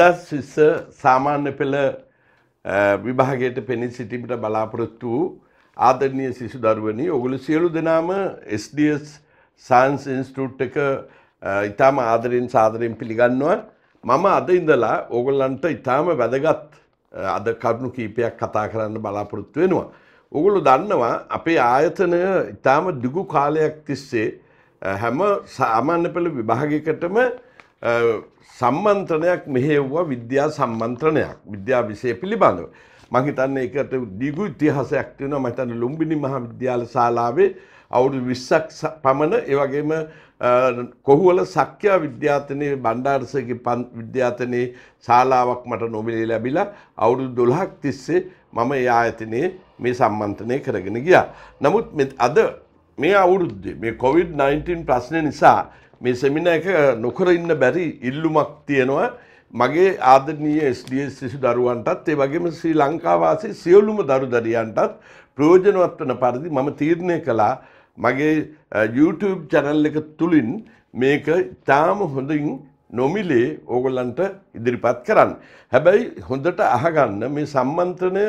දෙදස් විස්ස සාමාන්‍ය පෙළ විභාගයට පෙනී සිටීමට බලාපොරොත්තු වූ ආදරණය සිසු දරුවනි ඔගුලු සියලු දෙනාම SDS සයින්ස් ඉන්ස්ටට් එක ඉතාම ආදරයෙන් සාදරයෙන් පිළිගන්නවා මම අද ඉඳලා ඕගොල්ලන්ට ඉතාම වැදගත් අද කරුණු කීපයක් කතා කරන්න බලාපොරොත්තු වෙනවා. ඔගොලු දන්නවා අපේ ආයතනය ඉතාම දිගු කාලයක් තිස්සේ හැම සාමාන්‍ය පෙළ විභාගකටම සම්මන්ත්‍රණයක් මෙහෙව්වා විද්‍යා සම්මන්ත්‍රණයක් විද්‍යා විෂය පිළිබඳව. මං හිතන්නේ ඒකට දීගු ඉතිහාසයක් තියෙනවා මම හිතන්නේ ලුම්බිනි මහාවිද්‍යාල ශාලාවේ අවුරුදු 20ක් පමණ ඒ වගේම කොහුවල සක්‍යා විද්‍යාතනයේ බණ්ඩාරසේගේ විද්‍යාතනයේ ශාලාවක් මට නොමිලේ ලැබිලා අවුරුදු 12ක් තිස්සේ මම ඒ ආයතනයේ මේ සම්මන්ත්‍රණය කරගෙන ගියා. නමුත් අද මේ අවුරුද්දේ මේ COVID-19 ප්‍රශ්නය නිසා මේ සෙමින එක නොකර ඉන්න බැරි ඉල්ලුමක් තියෙනවා මගේ ආදනීය SDS සිසු දරුවන්ටත් ඒ වගේම ශ්‍රී ලංකාවාසී සියලුම දරු දැරියන්ටත් ප්‍රයෝජනවත් වන පරිදි මම තීරණය කළා මගේ YouTube channel එක තුලින් මේක තාම හොඳින් නොමිලේ ඕගොල්ලන්ට ඉදිරිපත් කරන්න. හැබැයි හොඳට අහගන්න මේ සම්මන්ත්‍රණය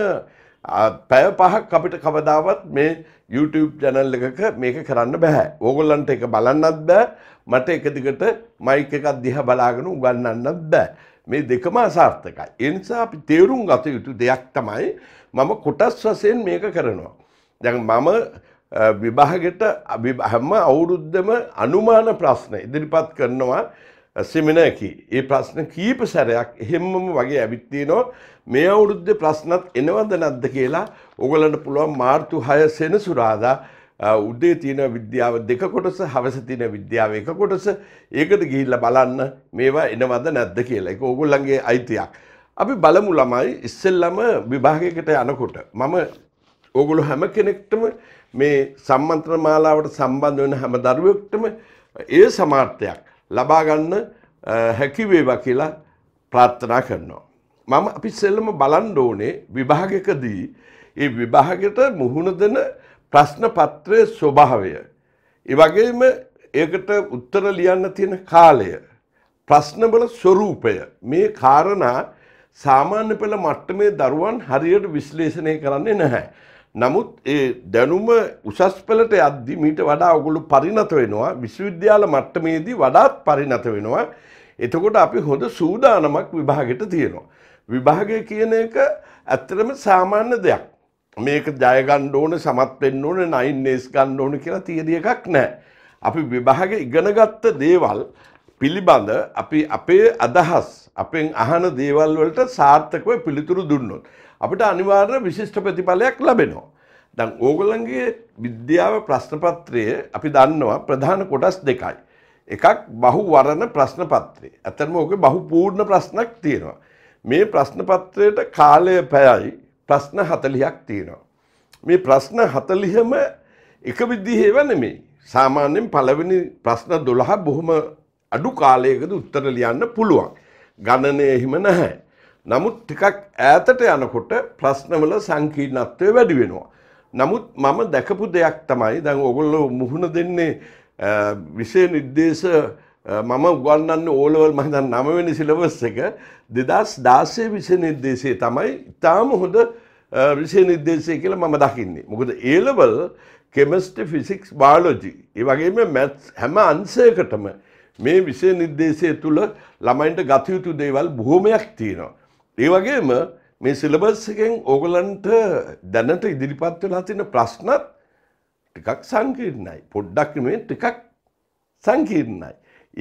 පැය පහක් අපිට කවදාවත් මේ YouTube චැනල් එකක මේක කරන්න බෑ. ඕගොල්ලන්ට එක බලන්නත් බෑ. මට එක දිගට මයික් එකක් දිහා බලාගෙන උගන්වන්නත් බෑ. මේ දෙකම අසාර්ථකයි. ඒ නිසා අපි තේරුම් ගත යුතු දෙයක් තමයි මම කොටස් වශයෙන් මේක කරනවා. දැන් මම විභාගෙට හැම අවුරුද්දම අනුමාන ප්‍රශ්න ඉදිරිපත් කරනවා. සෙමිනකි ඒ ප්‍රශ්න කීප සැරයක් එහෙම්මම වගේ ඇවිත්තියනවා මේ අවුරුද්ධ ප්‍රශ්නත් එනවද නැද්ද කියලා ඔගලන්ට පුළුවන් මාර්තු හය සෙනසුරාදා උදේ තියෙන විද්‍යාව දෙක කොටස හවස තියෙන විද්‍යාව එක කොටස ඒකට ගිහිල්ලා බලන්න මේවා එනවද නැද්ද කියලා ඒක ඕගොල්ලන්ගේ අයිතියක් අපි බලමු ළමයි ඉස්සෙල්ලම විභාගයකට යනකොට මම ඕගොල්ලෝ හැම කෙනෙක්ටම මේ සම්මන්ත්‍රණ මාලාවට සම්බන්ධ වෙන හැම දරුවෙක්ටම ඒ සමාර්ථයක් ලබාගන්න හැකිවේවා කියලා ප්‍රාර්ථනා කරනවා. මම අපි සෙල්ලම බලන්න ඕනේ විභාගකදී ඒ විභාගයට මුහුණ දෙන ප්‍රශ්න පත්‍රයේ ස්වභාවය. ඒ වගේම ඒකට උත්තර ලියන්න තියෙන කාලය ප්‍රශ්නවල ස්වરૂපය මේ කාරණා සාමාන්‍ය පෙළ මට්ටමේ දරුවන් හරියට විශ්ලේෂණය කරන්නේ නැහැ. නමුත් ඒ දැනුම උසස් පෙළට යද්දි මීට වඩා ඔගොලු පරිණත වෙනවා විශ්වවිද්‍යාල මට්ටමේදී වඩාත් පරිණත වෙනවා. එතකොට අපි හොඳ සූදානමක් විභාගෙට තියෙනවා. විභාගය කියන එක ඇත්තටම සාමාන්‍ය දෙයක්. මේක ජයගන්න ඕන සමත් වෙන්න ඕන නයින් නේස් ගන්න ඕන කියලා තියරිය එකක් නැහැ. අපි විභාග ඉගෙනගත්ත දේවල් පිළිබඳ අපි අපේ අදහස් අපෙන් අහන දේවල් වලට සාර්ථකව පිළිතුරු දුන්නොත් අපිට අනිවාර්ය විශිෂ්ට ප්‍රතිඵලයක් ලැබෙනවා. දැන් ඕගොල්ලන්ගේ විද්‍යාව ප්‍රශ්නපත්‍රය අපි දන්නවා ප්‍රධාන කොටස් දෙකයි. එකක් බහු වරණ ප්‍රශ්නපත්‍රය. ඇත්තටම ඕකේ බහු පූර්ණ ප්‍රශ්නක් තියෙනවා. මේ ප්‍රශ්නපත්‍රයට කාලය පැයයි ප්‍රශ්න 40ක් තියෙනවා. මේ ප්‍රශ්න 40ම එක විදිහේව නෙමෙයි. සාමාන්‍යයෙන් පළවෙනි ප්‍රශ්න 12 බොහොම අඩු කාලයකද උත්තර ලියන්න පුළුවන්. ගණනය එහෙම නැහැ. නමුත් ටිකක් ඈතට යනකොට ප්‍රශ්නවල සංකීර්ණත්වය වැඩි වෙනවා. නමුත් මම දැකපු දෙයක් තමයි දැන් ඔගොල්ලෝ මුහුණ දෙන්නේ විෂය නිර්දේශ මම උගන්නන්න ඕලවල් මහිත නමවෙනි සිලවස් එක දෙදස් දාසය විෂය නිර්දේශය තමයි ඉතාම හොඳ විෂය නිර්දේශය කියලා මම දකින්නේ. මොකද ඒලවල් කෙමස්ට ෆිසික්ස් බාලෝජි. ඒ වගේම මැත් හැම අන්සයකටම මේ විෂය නිර්දේශය තුළ ළමයින්ට ගතයුතු දේවල් බොහොමයක් තියෙනවා. ඒ වගේම මේ සිලබස් එකෙන් ඕගලන්ට දැනට ඉදිරිපත් වෙලා තියෙන ප්‍රශ්නත් ටිකක් සංකීර්ණයි. පොඩ්ඩක් නෙමෙයි ටිකක් සංකීර්ණයි.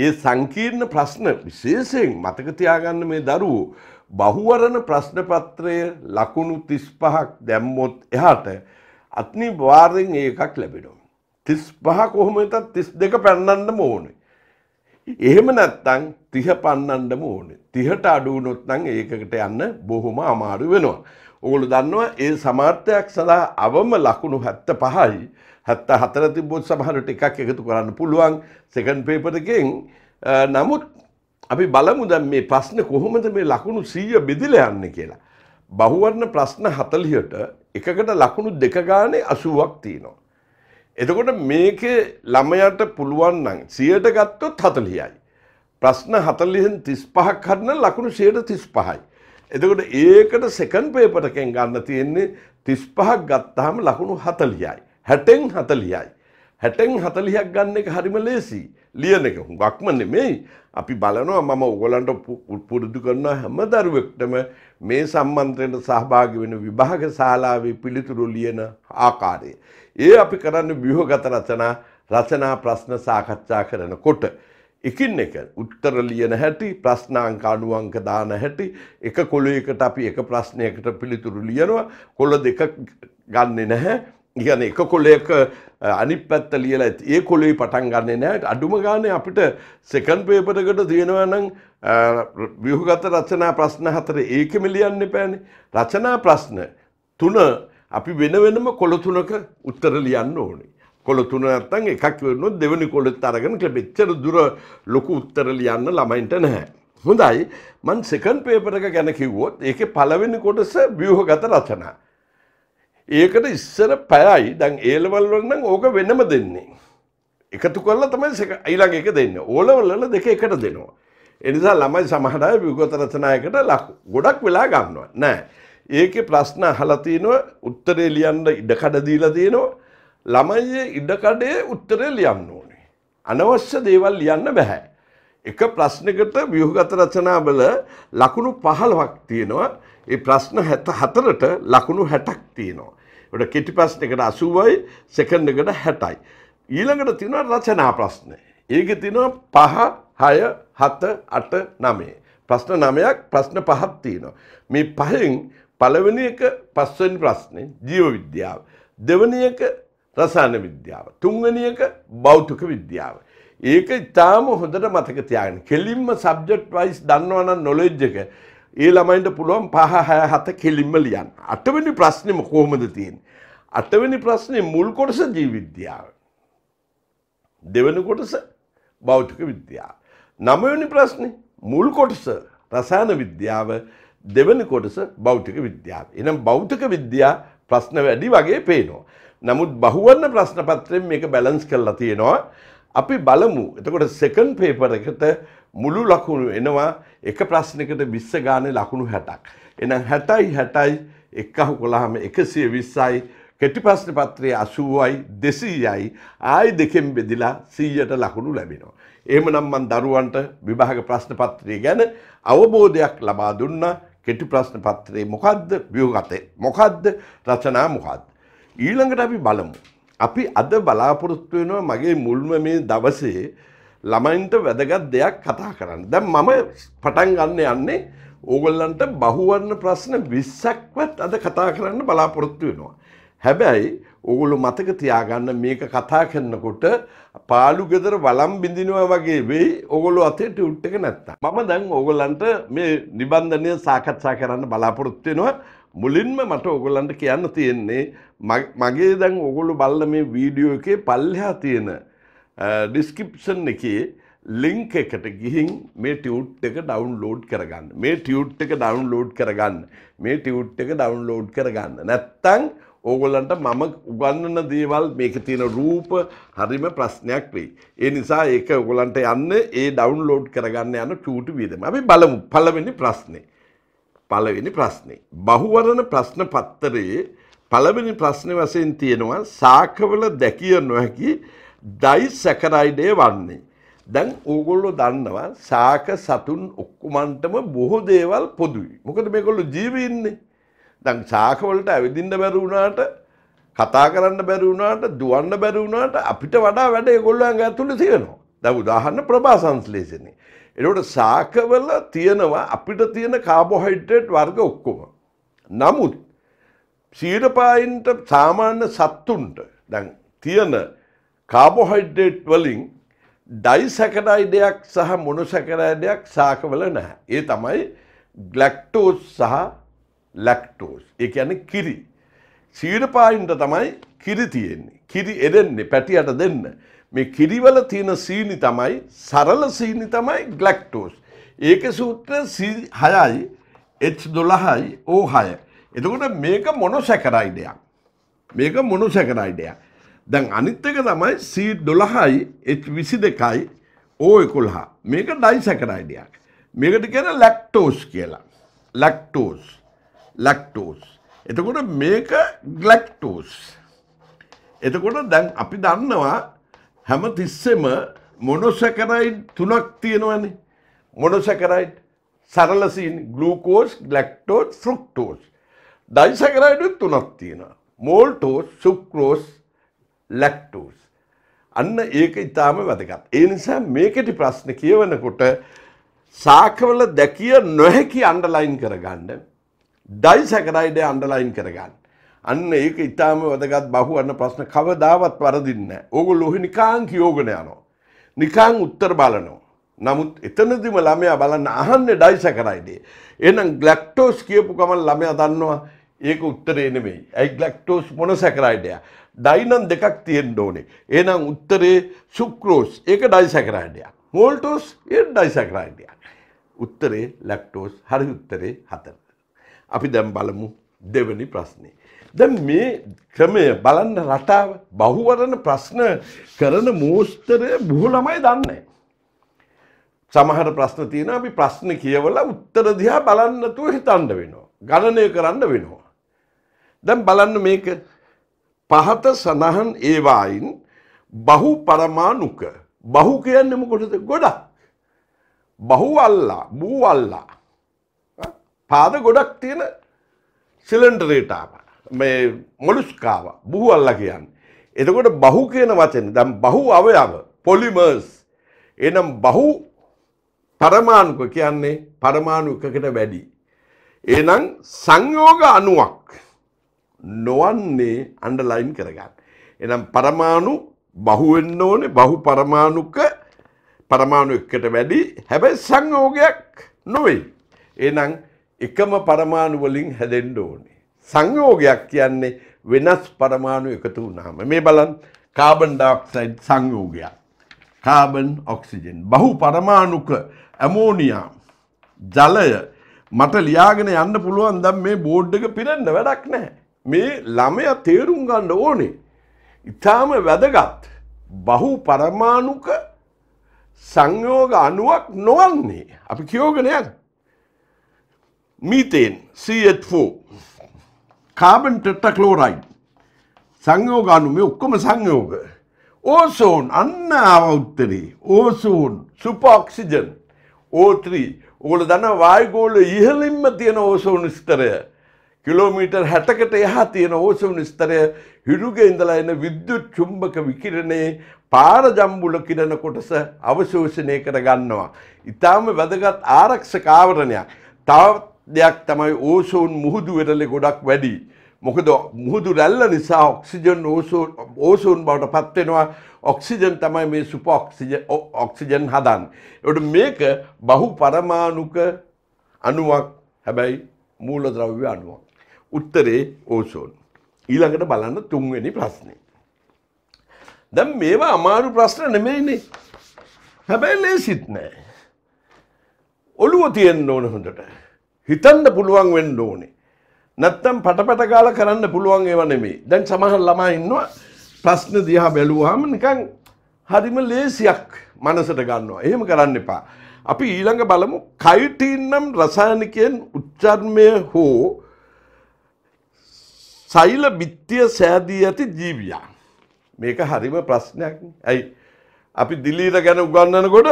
ඒ සංකීර්ණ ප්‍රශ්න විශේෂයෙන් මතක තියාගන්න මේ දරුවෝ බහුවරණ ප්‍රශ්න පත්‍රය ලකුණු 35ක් දැම්මොත් එහාට අත්නි වාරයෙන් ඒකක් ලැබෙනවා. 35 කොහොම වෙතත් 32 පැන්නන්නම ඕනේ. එහෙම නැත්තං තිහ පන්නන්නම ඕනේ. තිහට අඩුවනොත්නං ඒකට යන්න බොහොම අමාරු වෙනවා. ඔගොලු දන්නවා ඒ සමාර්ථයක් සඳහා අවම ලකුණු හැත්ත පහයි හැත්ත හතර තිබොත් සමහරට එකක් එකතු කරන්න පුළුවන් සෙකන්ඩ් පේපරකෙන් නමුත් අපි බලමු දැන් මේ ප්‍රශ්න කොහොමද මේ ලකුණු 100 බෙදලා යන්නේ කියලා. බහුවර්ණ ප්‍රශ්න 40ට එකකට ලකුණු දෙක ගානේ 80ක් තියෙනවා. එතකොට මේක ළමයට පුළුවන් නම් 100ට ගත්තොත් 40යි. ප්‍රශ්න 40න් 35ක් කරන ලකුණු 135යි. එතකොට ඒකට සෙකන්ඩ් පේපර් එකෙන් ගන්න තියෙන්නේ 35ක් ගත්තාම ලකුණු 40යි. 60න් 40යි. 60න් 40ක් ගන්න එක හරිම ලේසියි. ලියන එක හුඟක්ම නෙමෙයි. අපි බලනවා මම ඔගලන්ට පුරුදු කරන හැම දරුවෙක්ටම මේ සම්මන්ත්‍රයට සහභාගි වෙන විභාග ශාලාවේ පිළිතුරු ලියන ආකාරය. ඒ අපි කරන්න ව්‍යුහගත රචනා රචනා ප්‍රශ්න සාකච්ඡා කරනකොට. එකින් එක උත්තර ලියන හැටි ප්‍රශ්නාංක අනුවංක දාන හැටි එක කොළයකට අපි එක ප්‍රශ්නයකට පිළිතුරු ලියනවා කොළ දෙක ගන්නෙ නැහැ ඉගන එක කොල්ලයක අනිත් පැත්ත ලියලා ඒ කොලේ පටන් ගන්නේ නෑ අඩුම ගානේ අපිට සෙකන්ඩ් පේපරකට තියෙනවා නම් ව්‍යුහගත රචනා ප්‍රශ්න හතර ඒකෙම ලියන්න එපානේ රචනා ප්‍රශ්න තුන අපි වෙන වෙනම කොළ තුනක උත්තර ලියන්න ඕනේ කොළ තුන නැත්තම් එකක් වෙනොත් දෙවෙනි කොළෙත් අරගෙන මෙච්චර දුර ලොකු උත්තර ලියන්න ළමයින්ට නැහැ හොඳයි මං සෙකන්ඩ් පේපරක ගැන කිව්වොත් ඒකේ පළවෙනි කොටස ව්‍යුහගත රචනා ඒකට ඉස්සර පැයයි දැන් ඒලවල් වන්න ඕක වෙනම දෙන්නේ. එකතු කරලා තමයි ඊළඟ එක දෙන්න ඕලවල්ල දෙක එකට දෙනවා. එනිසා ළමයි සමහරය විගත රචනායකට ලක් ගොඩක් වෙලා ගන්නවා නෑ. ඒක ප්‍රශ්න හලතියනව උත්තරේ ලියන්න ඉඩකඩ දීලා තියෙනවා ළමයියේ ඉඩකඩේ උත්තරේ ලියන්න ඕනේ. අනවශ්‍ය දේවල් ලියන්න බැහැ. එක ප්‍රශ්නකට ව්‍යහගත රචනාවල ලකුණු පහළවක් තියෙනවා ඒ ප්‍රශ්න හැත හතරට ලකුණු හැටක් තියෙනවා. ට කෙටි ප්‍රශ්න එකට අසුවයි සෙකන්ඩ එකට හැටයි. ඊළඟට තින රචනා ප්‍රශ්න. ඒක තින පහ හය හත අට නමේ. ප්‍රශ්න නමයක් ප්‍රශ්න පහත් තියෙනවා. මේ පහෙන් පළවෙනි එක පස්වනි ප්‍රශ්නය ජීව විද්‍යාව. දෙවනියක රසාන විද්‍යාව. තුංගනියක බෞතුක විද්‍යාව. ඒක ඉතාම හොඳට මතක තියාගෙන කෙලින්ම සබ්ජෙක්ට් වයිස් දන්නවනම් නොලෙජ් එක ඒ ළමයින්ට පුළුවන් පහ හය හත කෙලින්ම ලියන්. අටවැනි ප්‍රශ්නම කොහොමද තියෙන්. අටවැනි ප්‍රශ්නය මුල් කොටස ජීවිද්‍යාව. දෙවන කොටස භෞතික විද්‍යාව. නමවැනි ප්‍රශ්නය මුල් කොටස රසායන විද්‍යාව දෙවනි කොටස භෞතික විද්‍යාව. එනම් භෞතික විද්‍යා ප්‍රශ්න වැඩි වගේ පේනවා. නමුත් බහුවන්න ප්‍රශ්න පත්‍රයෙන් මේක බැලන්ස් කරලා තියෙනවා. අපි බලමු. එතකොට සෙකන්ඩ් පේපර් එකට මුළු ලකුණු එනවා එක ප්‍රශ්නකට විස්ස ගානේ ලකුණු 60ක්. එහෙනම් 60යි 60යි එක්කහු කොළහම 120යි කෙටි ප්‍රශ්න පත්‍රයේ 80යි 200යි ආයි දෙකෙන් බෙදලා 100ට ලකුණු ලැබෙනවා. එහෙමනම් මම දරුවන්ට විභාග ප්‍රශ්න පත්‍රය ගැන අවබෝධයක් ලබා දුන්නා. කෙටි ප්‍රශ්න පත්‍රයේ මොකද්ද? ව්‍යුහගතේ මොකද්ද? රචනා මොකද්ද? ඊළඟට අපි බලමු. අපි අද බලාපොරොත්තු වෙනවා මගේ මුල්ම මේ දවසේ ළමයින්ට වැදගත් දෙයක් කතා කරන්න. දැන් මම පටන් ගන්න යන්නේ ඕගොල්ලන්ට බහුවර්ණ ප්‍රශ්න 20ක්වත් අද කතා කරන්න බලාපොරොත්තු වෙනවා. හැබැයි ඕගොල්ලෝ මතක තියාගන්න මේක කතා කරනකොට පාළු ගෙදර වළම් බිඳිනවා වගේ වෙයි ඕගොල්ලෝ අතේ ටියුට් එක නැත්තම්. මම දැන් ඕගොල්ලන්ට මේ නිබන්ධනය සාකච්ඡා කරන්න බලාපොරොත්තු වෙනවා. මුලින්ම මට ඕගොල්ලන්ට කියන්න තියෙන්නේ මගේ දැන් ඕගොල්ලෝ බලන මේ වීඩියෝ එකේ පල්ලෙහා තියෙන ඩිස්කිප්ෂන් uh, එකේ ලිංක් එකට ගිහින් මේ ටියුට් එක ඩවුන්ලෝඩ් කරගන්න. මේ ටියුට් එක ඩවුන්ලෝඩ් කරගන්න. මේ ටියුට් එක ඩවුන්ලෝඩ් කරගන්න. නැත්තම් ඕගොල්ලන්ට මම උගන්නන දේවල් මේක තියෙන රූප හරිම ප්‍රශ්නයක් වෙයි. ඒ නිසා ඒක ඔයගොල්ලන්ට යන්න ඒ ඩවුන්ලෝඩ් කරගන්න යන චූටි වියදම. අපි බලමු පළවෙනි ප්‍රශ්නේ. පළවෙනි ප්‍රශ්නේ. බහුවරණ ප්‍රශ්න පත්‍රයේ පළවෙනි ප්‍රශ්නේ වශයෙන් තියෙනවා සාකවල දැකිය නොහැකි දයි සැකරයිඩය වන්නේ. දැන් ඕගොල්ලො දන්නවා සාක සතුන් ඔක්කුමන්ටම බොහෝ දේවල් පොදුයි. මොකද මේකොල්ලු ජීවඉන්නේ. දැන් සාකවලට ඇවිදින්න බැරවුණාට කතා කරන්න බැරවුණාට දුවන්න බැරවුණාට අපිට වඩා වැඩ ගොල්ලන් ඇතුළ තියෙනවා. දැ උදාහන්න ප්‍රභා සංස්ලේෂණය. එට සාකවල තියෙනවා අපිට තියෙන කාබොහයිට්‍රේට් වර්ග ඔක්කොම. නමුත් සීරපායින්ට සාමාන්‍ය සත්තුන්ට දැන් තියෙන කාබෝහයිඩ්‍රේට් වලින් ඩයිසැකරයිඩයක් සහ මොනුසැකරයිඩයක් සාකවල නැහැ. ඒ තමයි ග්ලැක්ටෝස් සහ ලැක්ටෝස්. ඒ කියන්නේ කිරි. සීරපායින්ට තමයි කිරි තියෙන්නේ. කිරි එදෙන්නේ පැටියට දෙන්න. මේ කිරිවල තියෙන සීනි තමයි සරල සීනි තමයි ග්ලැක්ටෝස්. ඒක සූත්‍ර 6යි H12යි O6. එතකොට මේක මොනොසැකරයිඩයක්. මේක මොනොසැකරයිඩයක්. දැන් අනිත්තක තමයි සී දොළහයි එච් විසි දෙකයි ඕ එකොල්හා මේක ඩයිසැකරයිඩයක් මේකට කියන ලැක්ටෝස් කියලා ලැක්ටෝස් ලැක්ටෝස් එතකොට මේක ගලක්ටෝස් එතකොට දැන් අපි දන්නවා හැම තිස්සෙම මොනොසැකරයිඩ් තුනක් තියෙනවනේ මොනොසැකරයිඩ් සරලසින් ගලූකෝස් ගලක්ටෝස් ෆෘක්ටෝස් ඩයිසැකරයිඩ් තුනක් තියෙනවා මෝල්ටෝස් සුක්‍රෝස් ලැක්ටෝස්. අන්න ඒක ඉතාම වැදගත්. ඒ නිසා මේකෙටි ප්‍රශ්න කියවනකොට සාකවල දැකිය නොහැකි අන්ඩලයින් කරගන්න. ඩයිසැකරයිඩ අන්ඩලයින් කරගන්න. අන්න ඒක ඉතාම වැදගත් බහු අන්න ප්‍රශ්න කවදාවත් වරදින්න. ඕගොල් ඔහි නිකාං කියෝගෙන යනෝ. නිකාං උත්තර බලනෝ. නමුත් එතනදිම ළමයා බලන්න අහන්න ඩයිසැකරයිඩේ. එනම් ගලක්ටෝස් කියපු කමල් ළමයා දන්නවා ඒක උත්තරේ නෙමෙයි. ඇයි ගලක්ටෝස් මොන සැකරයිඩයා. ඩයිනම් දෙකක් තියෙන්ට ඕනේ. ඒනම් උත්තරේ සුක්‍රෝස් ඒක ඩයිසැකරයිඩයක්. මෝල්ටෝස් ඒ ඩයිසැකරයිඩයක්. උත්තරේ ලැක්ටෝස් හරි උත්තරේ හතර. අපි දැම් බලමු දෙවනි ප්‍රශ්නේ. දැන් මේ ක්‍රමය බලන්න රටාව බහුවරණ ප්‍රශ්න කරන මෝස්තරය බොහොමයි දන්නේ. සමහර ප්‍රශ්න තියෙනවා අපි ප්‍රශ්න කියවලා උත්තර දිහා බලන්න නැතුව හිතන්න වෙනවා. ගණනය කරන්න වෙනවා. දැන් බලන්න මේක පහත සඳහන් ඒවායින් බහු පරමානුක බහු කියන්නම කොටද ගොඩක් බහු අල්ලා බූ අල්ලා පාද ගොඩක් තියෙන සිලන්ඩරේටාව මේ මොලුස්කාව බහු අල්ලා කියන්න එතකොට බහු කියන වචන දම් බහු අවයාව පොලිමර්ස් එනම් බහු පරමාණුක කියන්නේ පරමාණු එකකට වැඩි එනම් සංයෝග අනුවක් නොවන්නේ අන්ඩලයින් කරගන්න. එනම් පරමාණු බහුවෙන්න ඕනේ බහු පරමාණුක පරමාණු එකට වැඩි හැබැයි සංයෝගයක් නොවෙයි. එනම් එකම පරමාණු වලින් හැදෙන්න ඕනේ. සංයෝගයක් කියන්නේ වෙනස් පරමාණු එකතු වුණාම. මේ බලන්න කාබන් ඩයොක්සයිඩ් සංයෝගයක්. කාබන් ඔක්සිජන් බහු පරමාණුක ඇමෝනියා ජලය මට ලියාගෙන යන්න පුළුවන් දැන් මේ බෝඩ් එක පිරෙන්න වැඩක් නැහැ. මේ ළමය තේරුම් ගන්න ඕනේ. ඉතාම වැදගත් බහු පරමාණුක සංයෝග අනුවක් නොවන්නේ අපි කියෝගෙනයක් මීතයෙන් C4 කාබන් ටට කලෝරයිඩ් සංයෝග අනුම ඔක්කොම සංයෝග ඕසෝන් අන්න ආව උත්තරේ ඕසෝන් සුපක්සිජන් O3 ඕල දන්න වායගෝල ඉහලින්ම තියෙන ඕසෝන් ස්තරය කිලෝමීටර් හැටකට එහා තියෙන ඕසෝන් ස්තරය හිරුගේ ඉඳලා එන විද්‍යුත් චුම්බක විකිරණයේ පාර ජම්බුල කිරණ කොටස අවශෝෂණය කර ගන්නවා. ඉතාම වැදගත් ආරක්ෂක ආවරණයක්. තවත් දෙයක් තමයි ඕසෝන් මුහුදු වෙරළේ ගොඩක් වැඩි. මොකද මුහුදු රැල්ල නිසා ඔක්සිජන් ඕසෝන් ඕසෝන් බවට පත් වෙනවා. ඔක්සිජන් තමයි මේ සුපර් ඔක්සිජන් ඔක්සිජන් හදන්නේ. ඒකට මේක බහු පරමාණුක අණුවක් හැබැයි මූලද්‍රව්‍ය අණුවක්. උත්තරේ ඕසෝන්. ඊළඟට බලන්න තුන්වෙනි ප්‍රශ්නේ. දැන් මේවා අමාරු ප්‍රශ්න නෙමෙයිනේ. හැබැයි ලේසිත් නෑ. ඔළුව තියෙන්න ඕන හොඳට. හිතන්න පුළුවන් වෙන්න ඕනේ. නැත්තම් පටපට ගාලා කරන්න පුළුවන් ඒවා නෙමෙයි. දැන් සමහර ළමයි ඉන්නවා ප්‍රශ්න දිහා බැලුවාම නිකන් හරිම ලේසියක් මනසට ගන්නවා. එහෙම කරන්න එපා. අපි ඊළඟ බලමු කයිටින් නම් රසායනිකයෙන් උච්චර්මය හෝ සෛල බිත්තිය සෑදී ඇති ජීවියා. මේක හරිම ප්‍රශ්නයක් ඇයි. අපි දිලීර ගැන උගන්නනකොට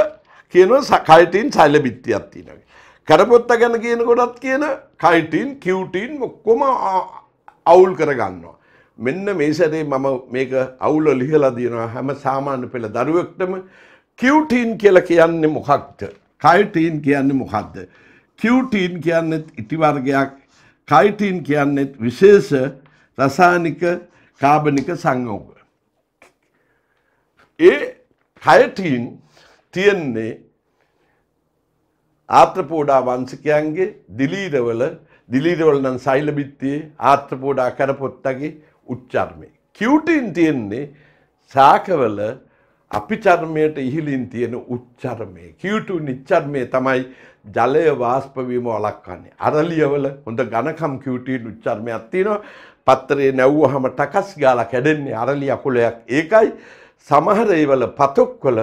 කියනව සකයිටීන් සෛල බිත්තියක් තියෙනගේ. කරපොත්ත ගැන කියනකොටත් කියන කයිටීන් කිව්ටීන් මොක්කොම අවුල් කරගන්නවා. මෙන්න මේ සැරේ මම මේක අවුල ලිහලා දිනවා හැම සාමාන්‍ය පෙළ දරුවෙක්ටම කිව්ටීන් කියලා කියන්නේ මොකක්ද? කයිටීන් කියන්නේ මොකක්ද? කිව්ටීන් කියන්නේ ඉටිවර්ගයක් කයිටීන් කියන්නේ විශේෂ රසායනික කාබනික සංයෝග. ඒ කයටින් තියෙන්නේ ආත්‍රපෝඩා වංශකයන්ගේ දිලීරවල දිලීරවල නම් සෛලබිත්තියේ ආත්‍රපෝඩා කරපොත්තගේ උච්චර්මය. කිව්ටින් තියෙන්නේ සාකවල අපි චර්මයට ඉහිලින් තියෙන උච්චර්මය. කිව්ටු නිච්චර්මය තමයි ජලය වාස්පවීම වළක්වන්නේ. අරලියවල හොඳ ඝනකම් කිව්ටින් උච්චර්මයක් තියෙනවා. පත්තරේ නැව්වහම ටකස් ගාලා කැඩෙන්නේ අරලි අකුලයක් ඒකයි සමහර ඒවල පතොක්වල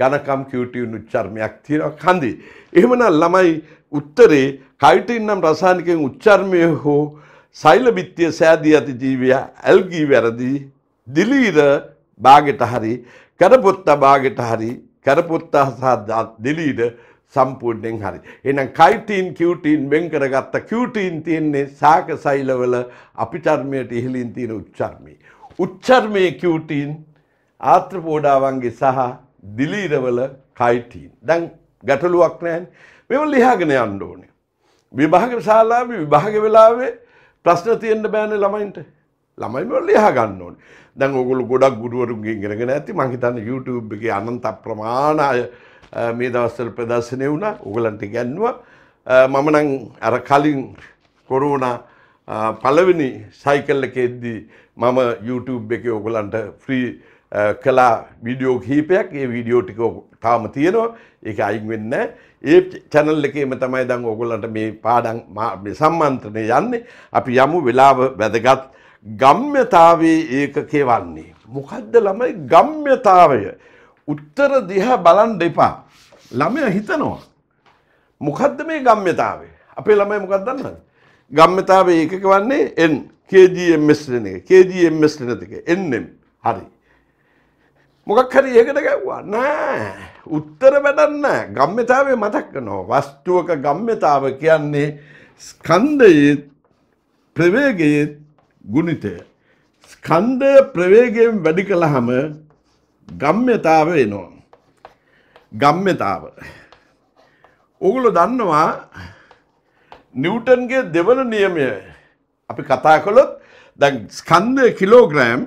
ඝනකම් කියුටියුන් උච්චාරණයක් තියෙනවා කන්දේ. එහෙමනම් ළමයි උත්තරේ කයිටින් නම් රසායනිකෙන් උච්චාරණය හෝ සෛලබිත්‍ය සෑදී ඇති ජීවය ඇල්ගී වැරදි දිලීර භාගයට හරි කරපොත්ත භාගයට හරි කරපොත්ත සහ දිලීර සම්පූර්ණයෙන් හරි. එහෙනම් කයිටීන් කියුටීන් වෙන් කරගත්ත කියුටීන් තියෙන්නේ සාක සෛලවල අපිචර්මයට ඉහළින් තියෙන උච්චර්මී. උච්චර්මයේ කියුටීන් ආත්‍රපෝඩාවන්ගේ සහ දිලීරවල කයිටීන්. දැන් ගැටලුවක් නැහැ. මේව ලියාගෙන යන්න ඕනේ. විභාග ශාලාවේ විභාග වෙලාවේ ප්‍රශ්න තියෙන්න බෑනේ ළමයින්ට. ළමයි මේව ලියා ගන්න ඕනේ. දැන් ඕගොල්ලෝ ගොඩක් ගුරුවරුන්ගෙන් ඉගෙනගෙන ඇති මං හිතන්නේ YouTube එකේ අනන්ත අප්‍රමාණ අය මේ දවස්සල් ප්‍රදර්ශනය වුණ උගලන්ට ගැන්ව මම නං අර කලින් කොරුණ පලවෙනි සයිකල්ල එකෙද්දී මම YouTube එක ඔගලන්ට ෆ්‍රී කලා විඩියෝ කීපයක් ඒ වීඩියෝ ටික තාම තියෙනවා ඒක අයින් වෙන්න ඒ චැනල් එකේම තමයි දං ඔගොල්ලන්ට මේ පාඩම් සම්මන්ත්‍රණය යන්නේ අපි යමු වෙලාව වැදගත් ගම්්‍යතාවේ ඒකකේ වන්නේ මොකද්ද ළමයි ගම්්‍යතාවය උත්තර දිහා බලන් දෙපා. ළමය හිතනවා. මොකක්ද මේ ගම්්‍යතාවේ. අපේ ළමයි මොකක් දන්නද. ගම්්‍යතාව ඒකක වන්නේ එන් KGMස් ලන එක KGMස් ලනතික එන්නම් හරි. මොකක් හරි ඒකට ගැව්වා නෑ උත්තර වැඩන්න ගම්්‍යතාවේ මතක් නෝ වස්තුවක ගම්්‍යතාව කියන්නේ ස්කන්දයේත් ප්‍රවේගයේත් ගුණිතය. ස්කන්දය ප්‍රවේගයෙන් වැඩි කළ හම ගම්්‍යතාව වෙනවා. ගම්්‍යතාව. ඔගුල දන්නවා නිවටන්ගේ දෙවන නියමය අපි කතා කොළොත් දැ ස්කන්දය කිලෝග්‍රෑම්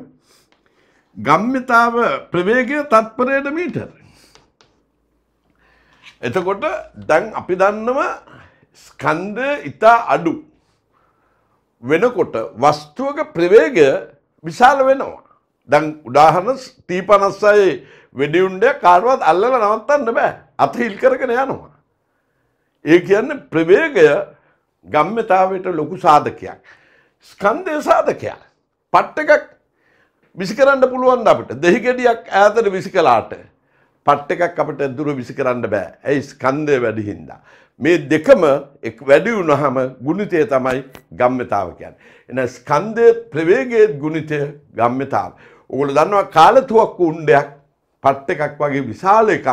ගම්මිතාව ප්‍රවේගය තත්පරයට මීටර්. එතකොට දැන් අපි දන්නව ස්කන්දය ඉතා අඩු වෙනකොට වස්තුවක ප්‍රවේගය විශාල වෙනවා. දැන් උදාහරණ තීපනස්සයි වෙඩියුන්ඩයක් කාර්වත් අල්ලල නවත්තන්න බෑ අත හිල් කරගෙන යනවා. ඒ කියන්න ප්‍රවේගය ගම්මතාවට ලොකු සාධකයක්. ස්කන්දය සාධකයක්. පට්ට එකක් විසි කරන්න පුළුවන් අපට දෙහිගෙඩියක් ඇතට විසි කලාට පට්ට එකක් අපට දුර විසි කරන්න බෑ ඇයි ස්කන්දය වැඩි හින්දා. මේ දෙකම එක් වැඩි වුණහම ගුණිතය තමයි ගම්මතාව කියන්න. එන ස්කන්දයත් ප්‍රවේගයත් ගුණිතය ගම්මතාව. ඕගොල්ලෝ දන්නවා කාලතුවක්කු උණ්ඩයක් පට් එකක් වගේ විශාල එකක්.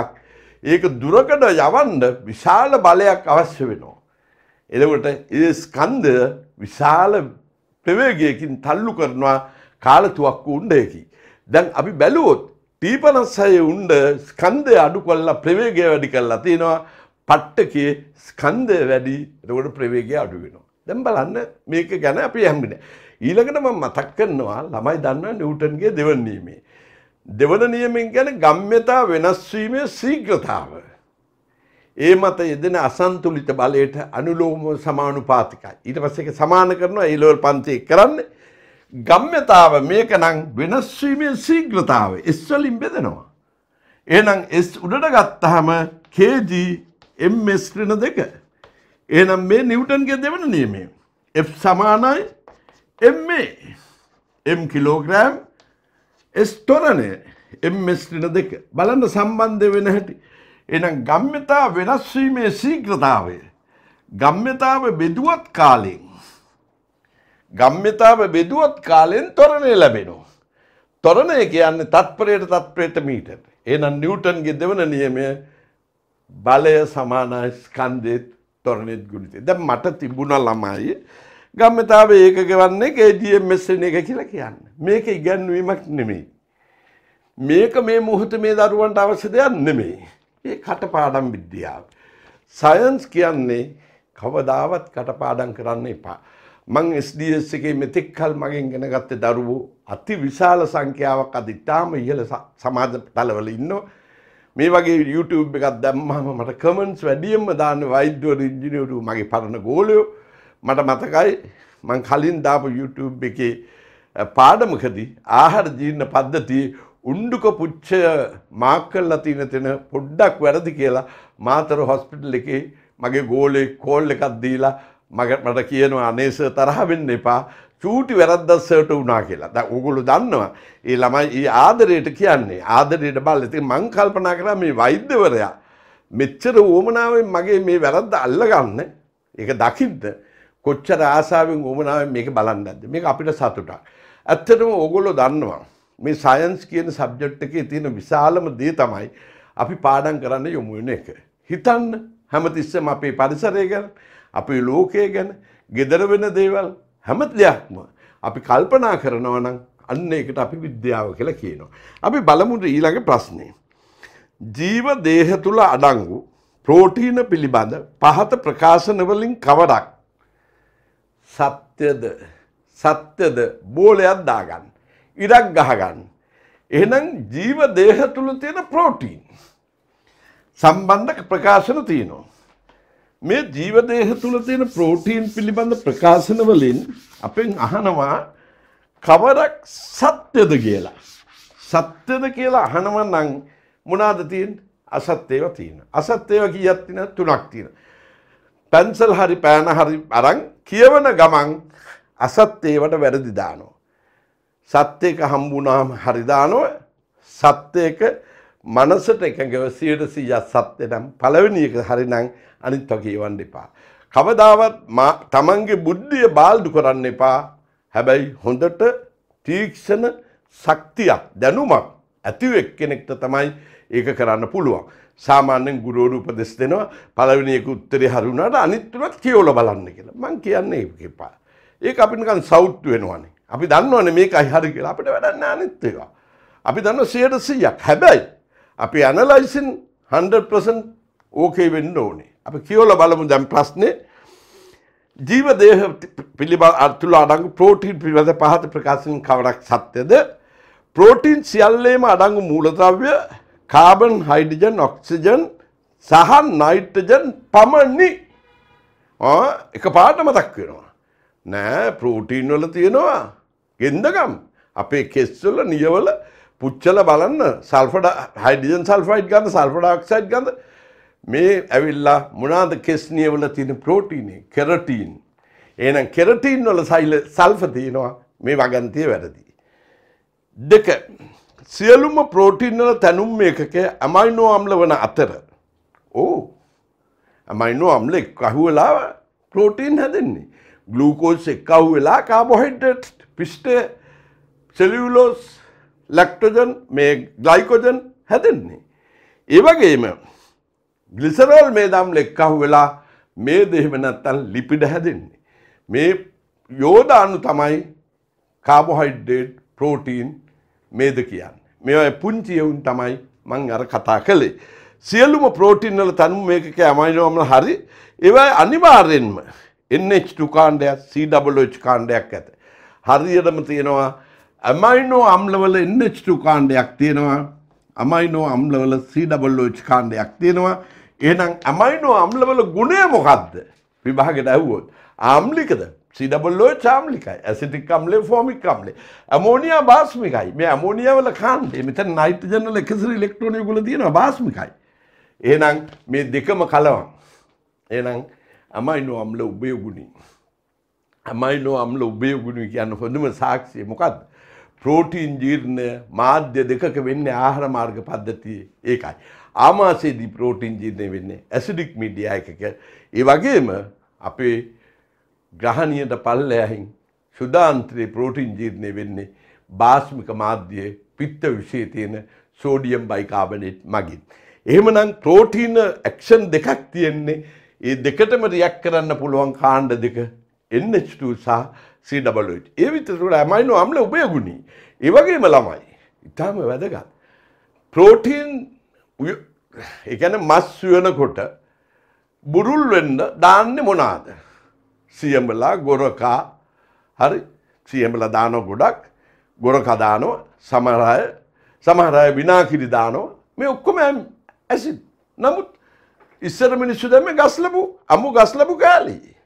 ඒක දුරකට යවන්න විශාල බලයක් අවශ්‍ය වෙනවා. එතකොට ඒ ස්කන්ධය විශාල ප්‍රවේගයකින් තල්ලු කරනවා කාලතුවක්කු උණ්ඩයකි. දැන් අපි බැලුවොත් ටීපනස්සය උණ්ඩ ස්කන්ධය අඩු කරලා ප්‍රවේගය වැඩි කරලා තියෙනවා. පට්ටකේ ස්කන්ධය වැඩි එතකොට ප්‍රවේගය අඩු වෙනවා. දැන් බලන්න මේක ගැන අපි හැම්බෙන්නේ. ඊළඟට මම මතක් කරනවා ළමයි දන්නා නිව්ටන්ගේ දෙවන නියමේ. දෙවන නියමෙන් ගැන ගම්්‍යතා වෙනස්වීමේ සීග්‍රතාව. ඒ මත යෙදෙන අසන්තුලිත බලයට අනුලෝම සමානුපාතිකයි. ඊට පස්සේක සමාන කරනවා ඒලෝල් පන්තිය කරන්න. ගම්්‍යතාව මේක නම් වෙනස්වීමේ සීග්‍රතාව එස්වලින් බෙදෙනවා. ඒනම් එස් උඩට ගත්තහම කේජී එම්මස්ක්‍රන දෙක. ඒනම් මේ නිවටන්ගේ දෙවන නියමේ. F සමානයි m m කිලෝග්‍රෑම් s ත්වරණය m මිශ්‍රණ දෙක බලන්න සම්බන්ධ වෙන හැටි එහෙනම් ගම්‍යතා වෙනස් වීමේ ශීඝ්‍රතාවය ගම්‍යතාව බෙදුවත් කාලෙන් ගම්‍යතාව බෙදුවත් කාලෙන් ත්වරණය ලැබෙනවා ත්වරණය කියන්නේ තත්පරයට තත්පරයට මීටර් එහෙනම් නිව්ටන්ගේ දෙවන නියමය බලය සමානයි ස්කන්ධෙත් ත්වරණෙත් ගුණිතය දැන් මට තිබුණා ළමයි ගම්මතාව ඒකක වන්නේ KDMSන එක කියලා කියන්න. මේක ඉගැන්වීමක් නෙමෙයි. මේක මේ මොහොත මේ දරුවන්ට අවශ්‍ය දෙයක් නෙමෙයි. ඒ කටපාඩම් විද්‍යාව. සයන්ස් කියන්නේ කවදාවත් කටපාඩම් කරන්න එපා. මං SDS එකේ මෙතෙක් කල් මගෙන් ඉගෙන ගත්තේ දරුවෝ අති විශාල සංඛ්‍යාවක් අද ඉතාම ඉහළ සමාජ තලවල ඉන්නවා. මේ වගේ YouTube එකක් දැම්මම මට කමෙන්ට්ස් වැඩියෙන්ම දාන්නේ වෛද්‍යවරු ඉංජිනේරු මගේ පරණ ගෝලයෝ මට මතකයි මං කලින් දාපු YouTube එකේ පාඩමකදී ආහාර ජීර්ණ පද්ධතිය උණ්ඩුක පුච්චය මාක් කරලා තියෙන තැන පොඩ්ඩක් වැරදි කියලා මාතර හොස්පිටල් එකේ මගේ ගෝලේ කෝල් එකක් දීලා මට කියනවා අනේ සර් තරහ වෙන්න එපා චූටි වැරද්දක් සර්ට වුණා කියලා. දැන් ඕගොල්ලෝ දන්නවා. ඒ ළමයි ඒ ආදරයට කියන්නේ ආදරයට බල. ඉතින් මං කල්පනා කරා මේ වෛද්‍යවරයා මෙච්චර උවමනාවෙන් මගේ මේ වැරද්ද අල්ලගන්න ඒක දකින්න කොච්චර ආසාාවෙන් උමනාවෙන් මේක බලන්නද මේක අපිට සතුටක්. ඇත්තටම ඕගොල්ලො දන්නවා මේ සයන්ස් කියන සබ්ජෙට් එකේ තියෙන විශාලම දේ තමයි අපි පාඩම් කරන්න යොමු වෙන එක. හිතන්න හැමතිස්සෙම අපේ පරිසරය ගැන, අපේ ලෝකය ගැන, gedara වෙන දේවල් හැම දෙයක්ම අපි කල්පනා කරනවා නම් අන්න ඒකට අපි විද්‍යාව කියලා කියනවා. අපි බලමු ඊළඟ ප්‍රශ්නේ. ජීව දේහ තුල අඩංගු ප්‍රෝටීන පිළිබඳ පහත ප්‍රකාශන වලින් කවරක් සත්‍යද සත්‍යද බෝලයක් දාගන්න. ඉරක් ගහගන්න. එහෙනම් ජීව දේහ තුළ තියෙන ප්‍රෝටීන් සම්බන්ධ ප්‍රකාශන තියෙනවා. මේ ජීව දේහ තුළ තියෙන ප්‍රෝටීන් පිළිබඳ ප්‍රකාශන වලින් අපෙන් අහනවා කවරක් සත්‍යද කියලා. සත්‍යද කියලා අහනවා නම් මොනවාද තියෙන්නේ? අසත්‍යව තියෙන. අසත්‍යව කීයක් තියෙනවද? තුනක් තියෙනවා. පැන්සල් හරි පෑන හරි අරන් කියවන ගමන් අසත්්‍යේවට වැරදිදානෝ. සත්‍යයක හම්බුනාම හරිදානොව සත්‍යයක මනසට එකඟව සියට සීයත් සත්‍යනම් පළවෙනික හරිනං අනිත් වගේවන් එපා. කවදාවත් තමන්ගේ බුද්ධිය බාල්දු කරන්න එපා හැබැයි හොඳට තීක්ෂණ සක්තියක් දැනුමක් ඇතිව එක්කෙනෙක්ට තමයි ඒක කරන්න පුළුවන්. සාමාන්‍යෙන් ගුරුවරු උපදෙස් දෙනවා පළවෙනි එක උත්තරේ හරුණාට අනිත් තුනත් කියවල බලන්න කියලා. මං කියන්නේ ඒක එපා. ඒක අපි නිකන් සවුට් වෙනවනේ. අපි දන්නවනේ මේකයි හරි කියලා. අපිට වැඩක් නැහැ අනිත් ඒවා. අපි දන්නවා 100%ක්. හැබැයි අපි ඇනලයිසින් 100% ඕකේ වෙන්න ඕනේ. අපි කියවල බලමු දැන් ප්‍රශ්නේ ජීව දේහ පිළිබඳ අතුල අඩංගු ප්‍රෝටීන් පිළිබඳ පහත ප්‍රකාශන කවරක් සත්‍යද? ප්‍රෝටීන් සියල්ලේම අඩංගු මූලද්‍රව්‍ය කාබන් හයිඩජන් ඔක්සිජන් සහ නයිටජන් පමණි එක පාට මතක් වෙනවා. නෑ ප්‍රෝටීන් වල තියෙනවා ගෙන්දගම් අපේ කෙස්වල නියවල පුච්චල බලන්න සල්ෆඩ හයිඩජන් සල්ෆයිඩ් ගන්න සල්ෆඩක්සයිඩ් ගඳ මේ ඇවිල්ලා මොනාද කෙස්නියවල තියෙන ප්‍රෝටීනේ කෙරටීන් එනම් කෙරටීන් වල සල්ෆ තියෙනවා මේ වගන්තිය වැරදි. දෙක සියලුම ප්‍රෝටීන්වල තැනුම් ඒකක ඇමයිනෝ අම්ල වන අතර ඕ ඇමයිනෝ අම්ල කහු වෙලා ප්‍රෝටීන් හැදෙන්නේ ගලූකෝස් එක් අහු වෙලා කාබොහයිඩ්‍රේට්ස් පිෂ්ඨ සෙලියුලෝස් ලැක්ටෝජන් මේ ග්ලයිකෝජන් හැදෙන්නේ ඒ වගේම ගලිසරෝල් මේ දම්ල එක් අහු වෙලා මේ දෙහෙම නැත්තම් ලිපිඩ හැදෙන්නේ මේ යෝධාණු තමයි කාබොහයිඩ්‍රේට් ප්‍රෝටීන් මේද කියන්න. මේ පුංචි එවුන් තමයි මං අර කතා කළේ. සියලුම ප්‍රෝටින්වල තනු මේකක ඇමයිනෝමල හරි ඒවයි අනිවාර්යෙන්ම NH2 කාණ්ඩයක් CH කාණ්ඩයක් ඇත. හරියටම තියෙනවා ඇමයිනෝ අම්ලවල NH2 කාණ්ඩයක් තියෙනවා ඇමයිනෝ අම්ලවල CH කාණ්ඩයක් තියෙනවා. එහෙනම් ඇමයිනෝ අම්ලවල ගුණය මොකද්ද? විභාගෙට ඇහුවොත් ආම්ලිකද COO චාම්ලිකයි ඇසිටික් අම්ලේ ෆෝමික් අම්ලේ ඇමෝනියා බාස්මිකයි මේ ඇමෝනියාවල කාණ්ඩේ මෙතන නයිට්‍රජන් වල එකසිර ඉලෙක්ට්‍රෝන යුගල තියෙනවා බාස්මිකයි එහෙනම් මේ දෙකම කලවම් එහෙනම් අමයිනෝ අම්ල උබේ ගුණි අමයිනෝ අම්ල උබේ ගුණි කියන හොඳම සාක්ෂිය මොකද්ද ප්‍රෝටීන් ජීර්ණ මාධ්‍ය දෙකක වෙන්නේ ආහාර මාර්ග පද්ධතියේ ඒකයි ආමාශයේදී ප්‍රෝටීන් ජීර්ණය වෙන්නේ ඇසිඩික් මීඩියා එකක ඒ වගේම අපේ ග්‍රහණියට පල්ලෑහින් සුදාන්ත්‍රයේ ප්‍රෝටීන් ජීර්ණය වෙන්නේ බාස්මික මාධ්‍යයේ පිත්ත විශේ තියෙන සෝඩියම් බයිකාබනේට් මගින්. එහෙමනම් ප්‍රෝටීන ඇක්ෂන් දෙකක් තියෙන්නේ ඒ දෙකටම රියැක්ට් කරන්න පුළුවන් කාණ්ඩ දෙක NH2 සහ CH. ඒ විතරට ඇමයිනෝ අම්ල උපයගුණී. ඒ වගේම ළමයි. ඊටාම වැදගත්. ප්‍රෝටීන් ඒ කියන්නේ මස් සුවනකොට බුරුල් වෙන්න දාන්නේ මොනවාද? සියඹලා ගොරකා හරි සියඹල දානෝ ගොඩක් ගොරක දානෝ සමහරය සමහරය විනාකිරි දානෝ මේ ඔක්කොම ඇසි නමුත් ඉස්සර මිනිස්සු දැම ගස්ලබු අමු ගස්ලබු කාලී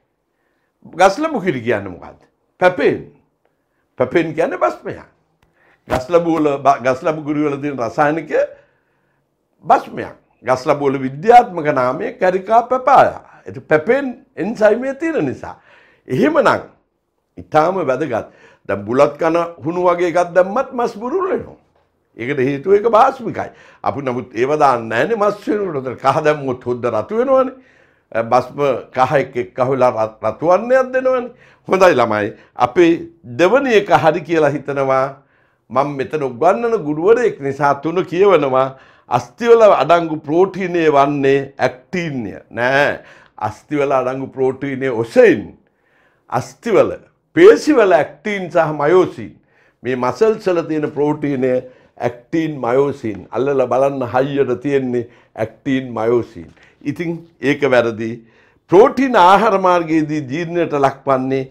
ගස්ලබු කිරි කියන්න මොකක්ද පැපෙන් පැපෙන් කියන්න බස්මයක් ගස්ලබූල ගස්ලබු ගුරුවල තින රසායනික බස්මයක් ගස්ලබෝල විද්‍යාත්මක නාමය කැරිකා පැපායා. එට පැපෙන් එන්සයිමය තියෙන නිසා. එහෙම නං ඉතාම වැදගත් දැ බුලත් කන හුණු වගේ එකත් දැම්මත් මස් බුරුල්ලෙනවා. ඒකට හේතුව එක භාස්මිකයි. අපි නමුත් ඒවදාන්න ඇන මස්වරට කහදැම්මුත් හොද්ද රතුවෙනවනේ. බස්ම කහෙක් එක් කහුලා රතුවන්නයක් දෙනවන හොඳයි ළමයි අපේ දෙවනි එක හරි කියලා හිතනවා මං මෙතන උගන්නන ගුරුවරයෙක් නිසා තුන කියවනවා අස්තිවල අඩංගු ප්‍රෝටීනය වන්නේ ඇක්ටීන්ය නෑ අස්තිවල අඩංගු ප්‍රෝටීනය ඔසයින් අස්තිවල පේසිවල ඇක්ටීන් සහ මයෝසින් මේ මසල් සල තියෙන ප්‍රෝටීනය ඇක්ටීන් මයෝසින් අල්ලල බලන්න හයියට තියෙන්නේ ඇක්ටීන් මයෝසින් ඉතිං ඒක වැරදි ප්‍රෝටින් ආහාර මාර්ගයේදී ජීර්ණයට ලක්වන්නේ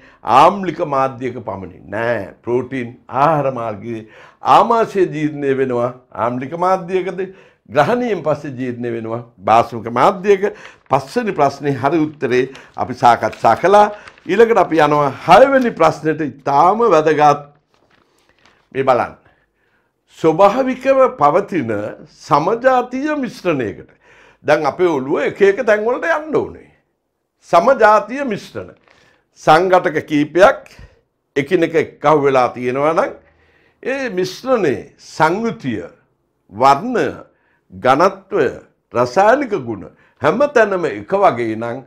ආම්ලික මාධ්‍යයක පමණි. නෑ ප්‍රෝටීන් ආහාර මාර්ගයේ ආමාශය ජීර්ණය වෙනවා ආම්ලික මාධ්‍යයකද ග්‍රහණයෙන් පස්සේ ජීර්ණය වෙනවා භාෂික මාධ්‍යයක පස්වෙනි ප්‍රශ්නේ හරි උත්තරේ අපි සාකච්ඡා කළා. ඊළඟට අපි යනවා හයවෙනි ප්‍රශ්නෙට. ඊටාම වැදගත් මේ බලන්න. ස්වභාවිකව පවතින සමජාතීය මිශ්‍රණයකට දැන් අපේ ඔළුව එක එක තැන්වලට යන්න ඕනේ. සමජාතිය මිශ්‍රණ. සංගටක කීපයක් එකිනෙක එකහු වෙලා තියෙනවා නම් ඒ මිශ්‍රණේ සංයුතිය වර්ණය ඝනත්වය රසායනික ගුණ හැම තැනම එක වගේ නම්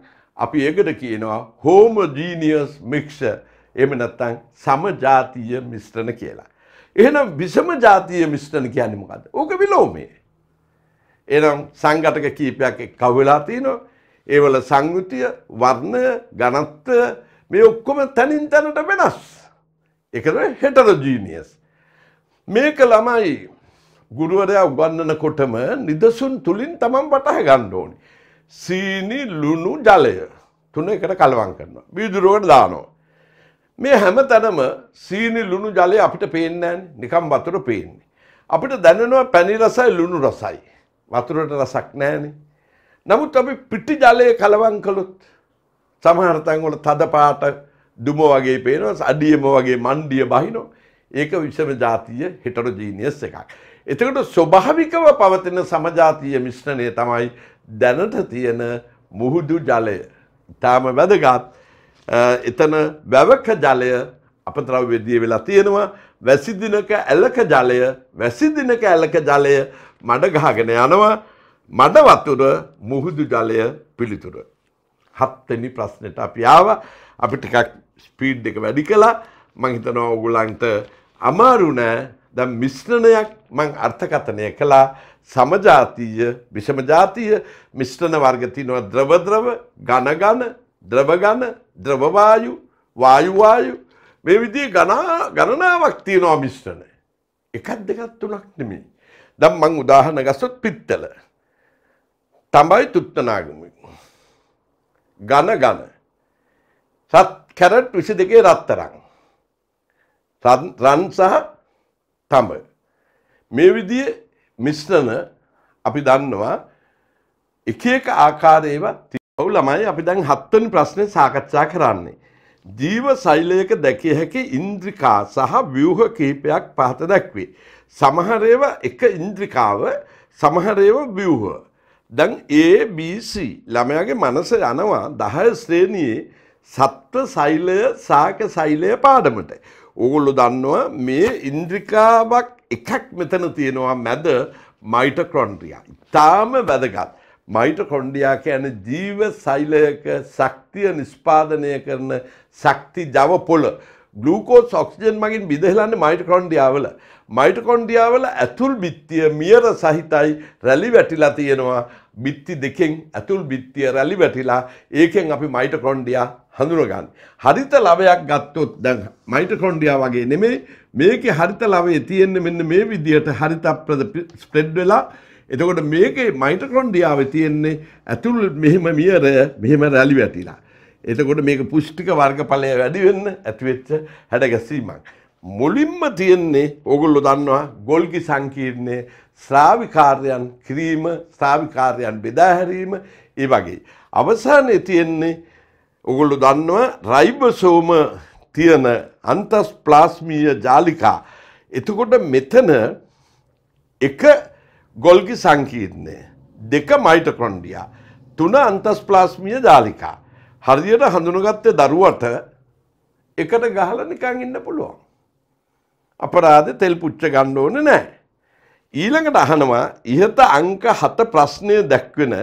අපි ඒකට කියනවා හෝමජීනියස් මික්ෂර් එහෙම නැත්නම් සමජාතීය මිශ්‍රණ කියලා. එහෙනම් විෂම ජාතීය මිශ්‍රණ කියන්නේ මොකද්ද? ඕක විලෝමය. එහෙනම් සංගතක කීපයක් එක්ක වෙලා තිනවා. ඒවල සංයුතිය වර්ණය ගණත්වය මේ ඔක්කොම තැනින් තැනට වෙනස්. එකද හෙටරජීනියස්. මේක ළමයි ගුරුවරයා උගන්නනකොටම නිදසුන් තුළින් තමන් පටහ ගන්න ඕනි. සීනි ලුණු ජලය තුන එකට කලවං කරනවා. බීදුරුවට දානවා. මේ හැම තැනම සීනි ලුණු ජලය අපිට පේන්නේ නිකම් වතුර පේන්නේ. අපිට දැනෙනවා පැණි රසයි ලුණු රසයි. වතුරට රසක් නැහැනේ. නමුත් අපි පිටි ජලය කලවම් කළොත් සමහර තැන්වල තද පාට දුම වගේ පේනවා අඩියම වගේ මණ්ඩිය බහිනවා. ඒක විෂම ජාතිය හෙටරොජීනියස් එකක්. එතකොට ස්වභාවිකව පවතින සමජාතීය මිශ්‍රණය තමයි දැනට තියෙන මුහුදු ජලය. ඉතාම වැදගත් එතන වැවක ජලය අපද්‍රව්‍යදිය වෙලා තියෙනවා වැසිදිනක ඇලක ජලය වැසිදිනක ඇලක ජලය මඩ ගහගෙන යනවා මඩ වතුර මුහුදු ජලය පිළිතුර. හත්තනි ප්‍රශ්නයට අපි ආව අපි ටිකක් ස්පීඩ් එක වැඩි කළා මං හිතනවා ඔගුලන්ට අමාරු නෑ දැන් මිශ්‍රණයක් මං අර්ථකථනය කළා සමජාතීය විෂමජාතීය මිශ්‍රණ වර්ග තියෙනවා ද්‍රව ද්‍රව ඝන ඝන ද්‍රව ඝන ද්‍රව වායු වායු වායු මේ විදිහේ ගණනාවක් තියෙනවා මිශ්‍රණ එකක් දෙකක් තුනක් නෙමෙයි දැන් මං උදාහරණ ගත්තොත් පිත්තල තමයි තුත්තනාගම. ඝන ඝන. සත් කැරට් 22 රත්තරන්. රන් සහ තඹ. මේ විදිහේ මිශ්‍රණ අපි දන්නවා එක එක ආකාරයේව ඔව් ළමයි අපි දැන් හත්වෙනි ප්‍රශ්නේ සාකච්ඡා කරන්නේ. ජීව ශෛලයක දැකිය හැකි ඉන්ද්‍රිකා සහ ව්‍යුහ කීපයක් පහත දැක්වේ. සමහර එක ඉන්ද්‍රිකාව, සමහර ඒවා ව්‍යුහ. දැන් ABC ළමයාගේ මනස යනවා දහය ශ්‍රේණයේ සත්ව සෛලය සාක සෛලය පාඩමට. ඕගොල්ලො දන්නවා මේ ඉන්ද්‍රිකාවක් එකක් මෙතන තියෙනවා මැද මයිටකොන්ඩ්‍රියා. ඉතාම වැදගත්. මයිටකොන්ඩියා කියන ජීව සෛලයක ශක්තිය නිස්පාදනය කරන ශක්ති ජවපොල ගලූකෝස් ඔක්සිජන් මගින් බිදහිලන්නේ මයිටකොන්ඩියාවල. මයිටකොන්ඩියාවල ඇතුල් බිත්තිය මියර සහිතයි රැලි වැටිලා තියෙනවා බිත්ති දෙකෙන් ඇතුල් බිත්තිය රැලි වැටිලා ඒකෙන් අපි මයිටකොන්ඩියා හඳුනගන්න. හරිත ලවයක් ගත්තොත් දැන් මයිටකොන්ඩියා වගේ නෙමේ මේක හරිත ලවේ තියෙන්නේ මෙන්න මේ විදියට හරිතප්‍රද ස්ප්‍රෙඩ් වෙලා එතකොට මේකේ මයිටකොන්ඩියාවේ තියෙන්නේ ඇතුල් මෙහෙම මියර මෙහෙම රැලි වැටිලා. එතකොට මේක පුෂ්ටික වර්ගඵලය වැඩි වෙන්න ඇතිවෙච්ච හැඩගැසීමක්. මුලින්ම තියෙන්නේ ඕගොල්ලො දන්නවා ගොල්ගි සංකීර්ණය ශ්‍රාවිකාර්යන් කිරීම ශ්‍රාවිකාර්යන් බෙදාහැරීම ඒ වගේ. අවසානය තියෙන්නේ ඔගොල්ලු දන්නවා රයිබසෝම තියෙන අන්තස් ප්ලාස්මීය ජාලිකා. එතකොට මෙතන එක ගොල්ගි සංකීර්ණය දෙක මයිටකොන්ඩියා තුන අන්තස් ප්ලාස්මිය ජාලිකා. හරියට හඳුනගත්තේ දරුවට එකට ගහලා නිකන් ඉන්න පුළුවන්. අපරාධ තෙල් පුච්ච ගන්න ඕනේ නැහැ. ඊළඟට අහනවා ඉහත අංක 7 ප්‍රශ්නය දැක්වෙන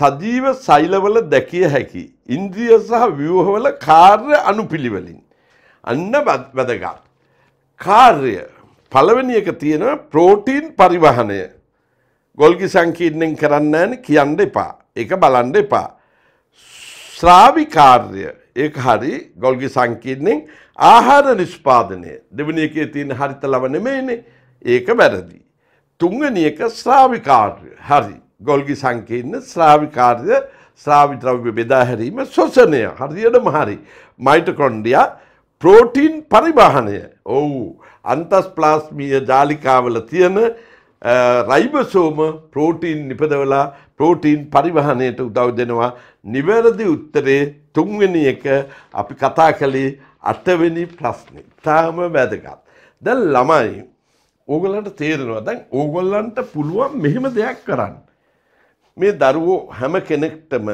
සජීව සෛලවල දැකිය හැකි ඉන්ද්‍රිය සහ ව්‍යුහවල කාර්ය අනුපිළිවෙලින් අන්න වැදගත්. කාර්ය පළවෙනි එක තියෙනවා ප්‍රෝටීන් පරිවහනය. ගොල්ගි සංකීර්ණයෙන් කරන්න කියන කියන්න එපා. ඒක බලන්න එපා. ශ්‍රාවිකාර්ය ඒක හරි ගොල්ගි සංකීර්ණයෙන් ආහාර නිෂ්පාදනය දෙවෙනි එකේ තියෙන හරිත ලව නෙමෙයිනේ ඒක වැරදි. තුන්වෙනි එක ශ්‍රාවිකාර්ය හරි ගොල්ගි සංකීර්ණ ශ්‍රාවිකාර්ය ශ්‍රාවි ද්‍රව්‍ය බෙදා හැරීම ශෝෂණය හරියටම හරි මයිටොකොන්ඩියා ප්‍රෝටීන් පරිවාහනය ඔව් අන්තස් ප්ලාස්මීය ජාලිකාවල තියෙන රයිබසෝම ප්‍රෝටීන් නිපදවලා ප්‍රෝටීන් පරිවහනයට උදව් දෙනවා නිවැරදි උත්තරේ තුන්වෙනි එක අපි කතා කළේ අටවෙනි ප්‍රශ්නේ. තාම වැදගත්. දැන් ළමයි ඕගලන්ට තේරෙනවා දැන් ඕගොල්ලන්ට පුළුවන් මෙහෙම දෙයක් කරන්න. මේ දරුවෝ හැම කෙනෙක්ටම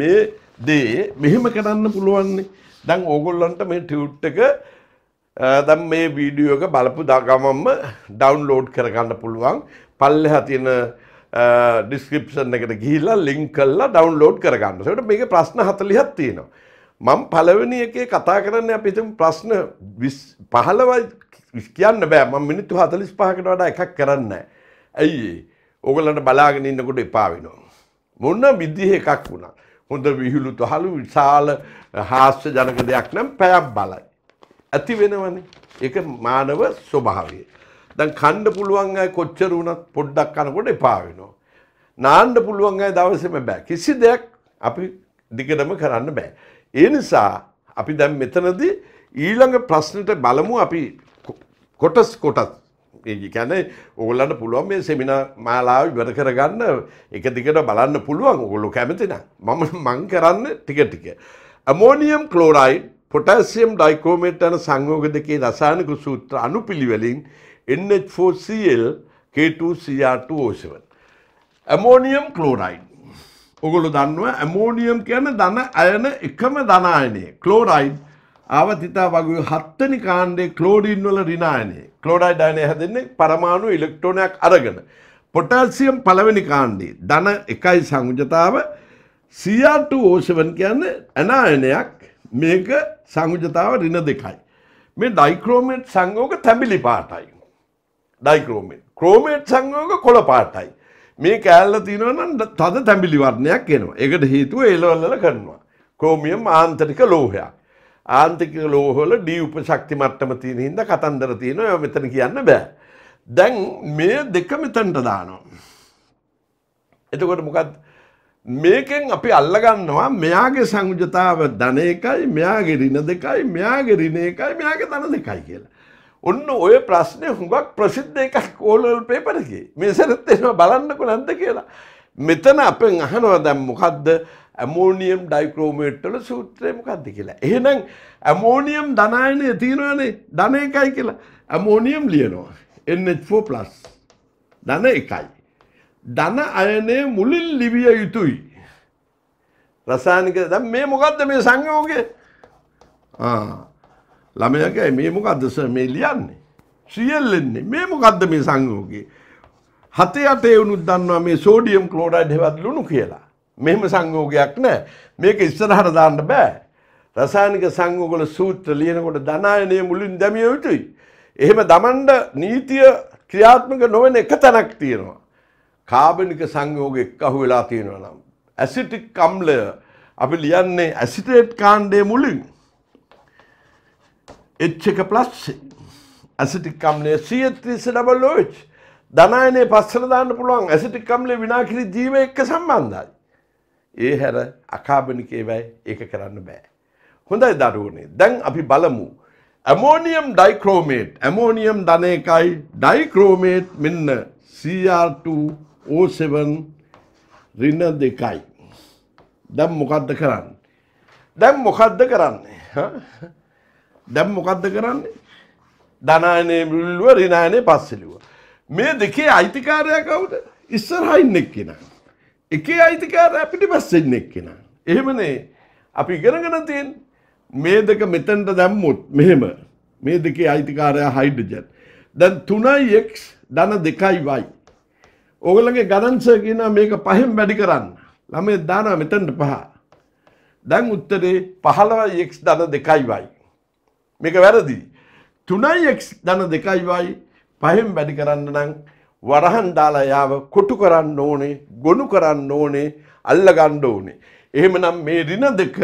මේ දේ මෙහෙම කරන්න පුළුවන්නේ. දැන් ඕගොල්ලන්ට මේ ටියුට් එක දැන් මේ වීඩියෝ එක බලපු ගමන්ම ඩවුන්ලෝඩ් කරගන්න පුළුවන්. පල්ලෙහා තියෙන ඩිස්ක්‍රපෂන් එකට ගිහිල්ලා ලිංක් කල්ලා ඩවන්ලෝඩ් කරගන්න සට මේක ප්‍රශ්න හතලිහත් තියෙනවා මං පලවෙනි එකේ කතා කරන්න අපිතුම් ප්‍රශ්න පහලවයි කියන්න බෑ ම මිනිත්තු හතලිස් පහකට වඩා එකක් කරන්න ඇයි ඕගලට බලාගෙන ඉන්නකොට එපාවෙනවා මොන්න විද්දිහ එකක් වුණා හොඳ විහිලු තහලු විශාල හාස්්‍ය ජනක දෙයක් නම් පැයක් බලයි ඇති වෙනවනේ එක මානව ස්වභාවේ දැන් කණ්ඩ පුළුවන් අය කොච්චර වුණත් පොඩ්ඩක් කනකොට එපා වෙනවා. නාන්න පුළුවන් අය දවසෙම බෑ. කිසි දෙයක් අපි දිගටම කරන්න බෑ. ඒ නිසා අපි දැන් මෙතනදී ඊළඟ ප්‍රශ්නට බලමු අපි කොටස් කොටස් ඒකැන ඕලන්න පුළුවන් මේ සෙමිනා මාලාව වැඩ කරගන්න එක දිකට බලන්න පුළුවන් ඔගොලු කැමතින මම මං කරන්න ටික ටික. ඇමෝනියම් කලෝරයිඩ් පොටසියම් ඩයිකෝමේට් යන සංයෝග දෙකේ රසායනික සූත්‍ර අනුපිළිවෙලින් NH4Cl K2Cr2O7 ඇමෝනියම් කලෝරයින් ඔගොලු දන්නුව ඇමෝනියම් කියන දන අයන එකම දනායනය කලෝරයින් ආවතිතා වගේ හත්තනි කාණ්ඩේ කලෝඩින් වල රිනායනය කලෝඩයි ඩයනය හැදන්නේ පරමාණු ඉලෙක්ට්‍රෝනයක් අරගෙන පොටල්සියම් පළවෙනි කාණ්ඩේ ධන එකයි සංයුජතාව CR2 ඕෂවන් කියන්නේ ඇනායනයක් මේක සංයුජතාව ඍණ දෙකයි මේ ඩයික්‍රෝමේට් සංයෝග තැඹිලි පාටයි ඩයිකෝමේට් ක්‍රෝමේට් සංයෝග කොළ පාටයි. මේ කෑල්ල තියෙනවනම් තද තැඹිලි වර්ණයක් එනවා. ඒකට හේතුව එළවලල කරනවා. ක්‍රෝමියම් ආන්තරික ලෝහයක්. ආන්තික ලෝහවල ඩී උපශක්ති මට්ටම තියෙන හින්දා කතන්දර තියෙනවා ඒවා මෙතන කියන්න බෑ. දැන් මේ දෙක මෙතනට දානවා. එතකොට මොකක්ද මේකෙන් අපි අල්ලගන්නවා මෙයාගේ සංයුජතාව ධන එකයි මෙයාගේ ඍණ දෙකයි මෙයාගේ ඍණ එකයි මෙයාගේ ධන දෙකයි කියලා. ඔන්න ඔය ප්‍රශ්නය හුඟක් ප්‍රසිද්ධ එකක් ඕලල් පේපරකි මේ සැරත්තේවා බලන්නකු නැද කියලා. මෙතන අපෙන් අහනවා දැම් මොකක්ද ඇමෝනියම් ඩයික්‍රෝමේට්ටල සූත්‍රය මොකක්ද කියලා. එහෙනම් ඇමෝනියම් ධනායනය තියෙනවනේ ධන එකයි කියලා ඇමෝනියම් ලියනවා එ4+ ධන එකයි. ධන අයනේ මුලින් ලිවිය යුතුයි. රසානික දැන් මේ මොකද්ද මේ සංයෝගය? ආ ළමයගේ මේ මොකක්දස මේ ලියන්නේ. ශ්‍රියල්ලෙන්නේ මේ මොකක්ද මේ සංගෝගේ. හතේ අටේ වුණුත් දන්නවා මේ සෝඩියම් ක්ලෝරයිඩ් හෙවත් ලුණු කියලා. මෙහෙම සංගෝගයක් නෑ. මේක ඉස්සරහට දාන්න බෑ. රසායනික සංගෝගල සූත්‍ර ලියනකොට ධනායනය මුලින් දැමිය යුතුයි. එහෙම දමන්ඩ නීතිය ක්‍රියාත්මක නොවන එක තැනක් තියෙනවා. කාබනික සංයෝගෙක් අහු වෙලා තියෙනවා නම්. ඇසිටික් කම්ලය අපි ලියන්නේ ඇසිටේට් කාණ්ඩය මුලින්. එච්චක ප්ලස් ඇසිටික්කම්ලය සීඇත්‍රිසිඩබල්ලෝච් ධනායනේ පස්සන දාන්න පුළුවන් ඇසිටික්කම්ලේ විනාකිරි ජීව එක්ක සම්බන්ධයි. ඒ හැර අකාබනිකේවැයි ඒක කරන්න බෑ. හොඳයි දරුවනේ දැන් අපි බලමු. ඇමෝනියම් ඩයික්‍රෝමේට් ඇමෝනියම් ධන එකයි ඩයික්‍රෝමේට් මෙන්න CR2O7 රින දෙකයි. දැම් මොකක්ද කරන්න. දැම් මොකක්ද කරන්නේ. දැම් මොකක්ද කරන්නේ ධනානය මුල්ුව රිනානය පස්සලිව. මේ දෙකේ අයිතිකාරය කවුට ඉස්සරහයින්නෙක් කෙන. එකේ අයිතිකාර අපිටි පස්සෙන්නෙක් කෙන. එහෙමනේ අපි ඉගෙනගෙන තියෙන් මේ දෙක මෙතැන්ට දැම්මුත් මෙහෙම මේ දෙකේ අයිතිකාරය හයිඩජන්. දැන් තුනයි එක් දන දෙකයි වයි. ඕගලගේ ගණන්ස කියන මේක පහෙන් වැඩි කරන්න. ළමේ දාන මෙතැන්ට පහ. දැන් උත්තරේ පහළවයි එක් දන දෙකයි වයි. මේක වැරදි. තුනයි එක් දන දෙකයිවයි පහෙම් වැඩි කරන්න නං වරහන් දාලා යාව කොටු කරන්න ඕනේ ගොුණු කරන්න ඕනේ අල්ලගණ්ඩ ඕනේ. එහෙමනම් මේ රින දෙක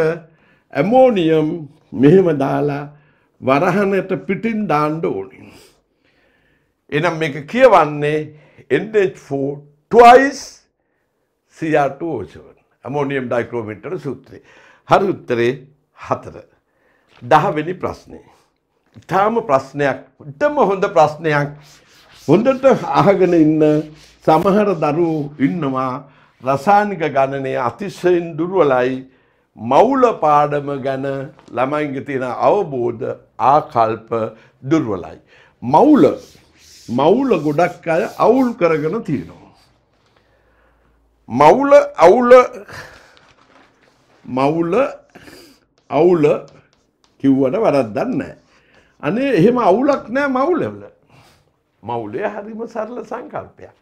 ඇමෝනියම් මෙහෙම දාලා වරහනට පිටින් දාණ්ඩ ඕනි. එනම් මේක කියවන්නේ NH4 twice CR2 ඕචවන් ඇමෝනියම් ඩයික්‍රෝමිටර සූත්‍රය. හරි උත්තරේ හතර. දහවෙනි ප්‍රශ්නේ. ඉතාම ප්‍රශ්නයක් ඉතම හොඳ ප්‍රශ්නයක්. හොඳට අහගෙන ඉන්න සමහර දරුවෝ ඉන්නවා රසායනික ගණනය අතිශයින් දුර්වලයි මවුල පාඩම ගැන ළමයින්ගේ තියෙන අවබෝධ ආකල්ප දුර්වලයි. මවුල මවුල ගොඩක් අය අවුල් කරගෙන තියෙනවා. මවුල අවුල මවුල අවුල කිව්වට වරද්දක් නැහැ. අනේ එහෙම අවුලක් නැහැ මවුලවල. මවුලේ හරිම සරල සංකල්පයක්.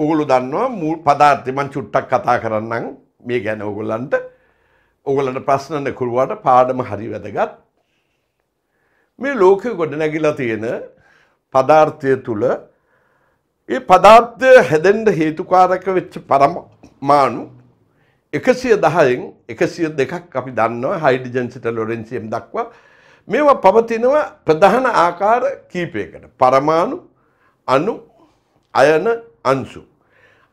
ඕගොල්ලෝ දන්නවා මුල් පදාර්ථය මම චුට්ටක් කතා කරන්නම් මේ ගැන ඕගොල්ලන්ට. ඕගොල්ලන්ට ප්‍රශ්න නැකුරුවාට පාඩම හරි වැදගත්. මේ ලෝකෙ ගොඩනැගිලා තියෙන පදාර්ථය තුල ඒ පදාර්ථය හැදෙන්න හේතුකාරක වෙච්ච පරමාණු එකසිය දහයෙන් එකසිය දෙකක් අපි දන්නවා හයිඩිජන්සිට ලොරෙන්සියම් දක්වා මේවා පවතිනවා ප්‍රධාන ආකාර කීපයකට පරමාණු අනු අයන අන්සු.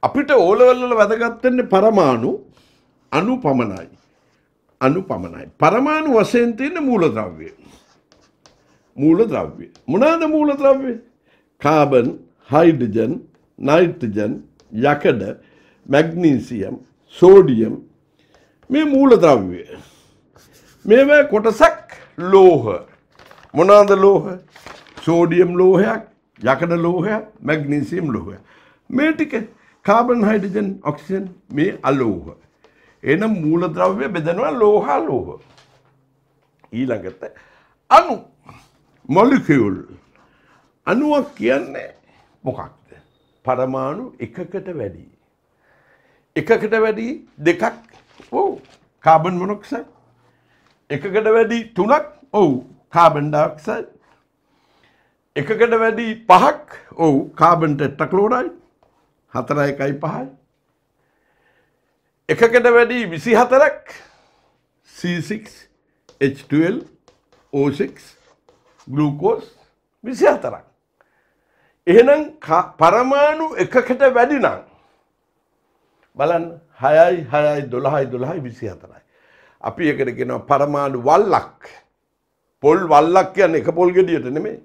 අපිට ඕලවල්ල වැදගත්තන්නේ පරමාණු අනු පමණයි. අනු පමණයි. පරමාණු වසයෙන් තියෙන මූලද්‍රව්‍ය. මූලද්‍රව්‍ය. මොනාද මූලද්‍රව්‍ය? කාබන්, හයිඩ්‍රජන්, නයිට්‍රජන්, යකඩ, මැග්නීසියම්, සෝඩියම් මේ මූලද්‍රව්‍ය. මේවැ කොටසක් ලෝහ. මොනාද ලෝහ? සෝඩියම් ලෝහයක්, යකඩ ලෝහයක්, මැග්නීසියම් ලෝහයක්. මේ ටික කාබන් හයිඩ්‍රජන් ඔක්සිජන් මේ අලෝහ. එනම් මූලද්‍රව්‍ය බෙදනවා ලෝහ ලෝහ. ඊළඟට අණු මොලිකියුල් අණුවක් කියන්නේ මොකක්ද? පරමාණු එකකට වැඩි. එකකට වැඩි දෙකක් ඔව් කාබන් මොනොක්සයිඩ් එකකට වැඩි තුනක් ඔව් කාබන් ඩයොක්සයිඩ් එකකට වැඩි පහක් ඔව් කාබන් ටෙට්‍රාක්ලෝරයිඩ් 4.5යි එකකට වැඩි 24ක් C6 H12 O6 ග්ලූකෝස් 24ක් එහෙනම් පරමාණු එකකට වැඩි නම් බලන් හයයි හයයි දොළහයි දොළහයි විසි හතරයි. අපි එකට කෙනවා පරමාණු වල්ලක් පොල් වල්ලක් කියන්න එක පොල් ගෙඩියට නෙමේ.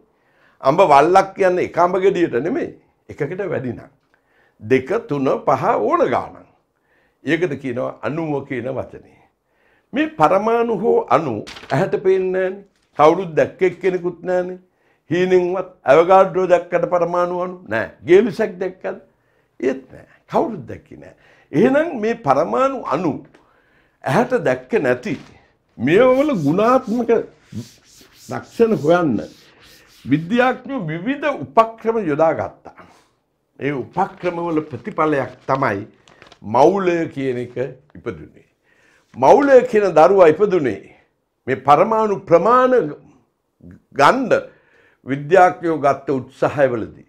අඹ වල්ලක් කියන්න එක අඹ ගෙඩියට නෙමේ එකකට වැඩිනම්. දෙක තුන පහ ඕන ගානන්. ඒකට කියනවා අනුව කියන වචනේ. මේ පරමාණු හෝ අනු ඇහැට පේන්නේ කවුරුත් දැක්ක එක්කෙනෙකුත් නෑනේ. හීනෙන්වත් අවගාඩ්‍රෝ දැක්කට පරමාණු අනු නෑ. ගේවිසක් දැක්කද? ඒත් නෑ. කවුරුත් දැක්කේ නෑ. එහෙනම් මේ පරමාණු අණු ඇහැට දැක්ක නැති මේවල ගුණාත්මක ලක්ෂණ හොයන්න විද්‍යාඥයෝ විවිධ උපක්‍රම යොදා ගත්තා. ඒ උපක්‍රමවල ප්‍රතිඵලයක් තමයි මෞලය කියන එක ඉපදුනේ. මෞලය කියන දරුවා ඉපදුනේ මේ පරමාණු ප්‍රමාණ ගණ්ඩ විද්‍යාඥයෝ ගත්ත උත්සාහයවලදී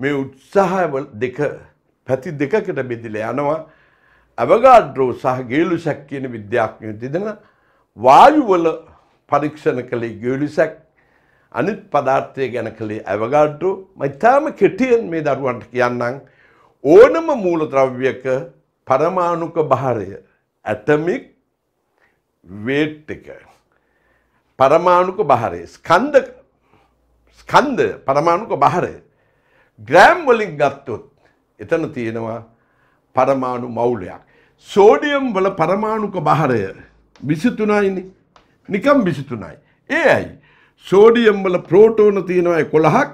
මේ උත්සාහය දෙක පැති දෙකකට බෙදිලා යනවා අවගාඩ්‍රෝ සහ ගේලුසැක් කියන විද්‍යාඥයෝ දෙදෙන වායුවල පරීක්ෂණ කළේ ගේලුසැක් අනිත් පදාර්ථය ගැන කළේ අවගාඩ්‍රෝ මයිතාම කෙටියෙන් මේ දරුවන්ට කියන්නම් ඕනම මූලද්‍රව්‍යක පරමාණුක භාරය ඇටමික් වේට් එක පරමාණුක භාරය ස්කන්ධ ස්කන්ධ පරමාණුක භාරය ග්‍රෑම් වලින් ගත්තොත් එතන තියෙනවා පරමාණු මවුලයක්. සෝඩියම් වල පරමාණුක භාරය විසිතුනයිනි නිකම් විසිතුනයි. ඒ ඇයි. සෝඩියම් වල ප්‍රෝටෝන තියෙනවයි කොළහක්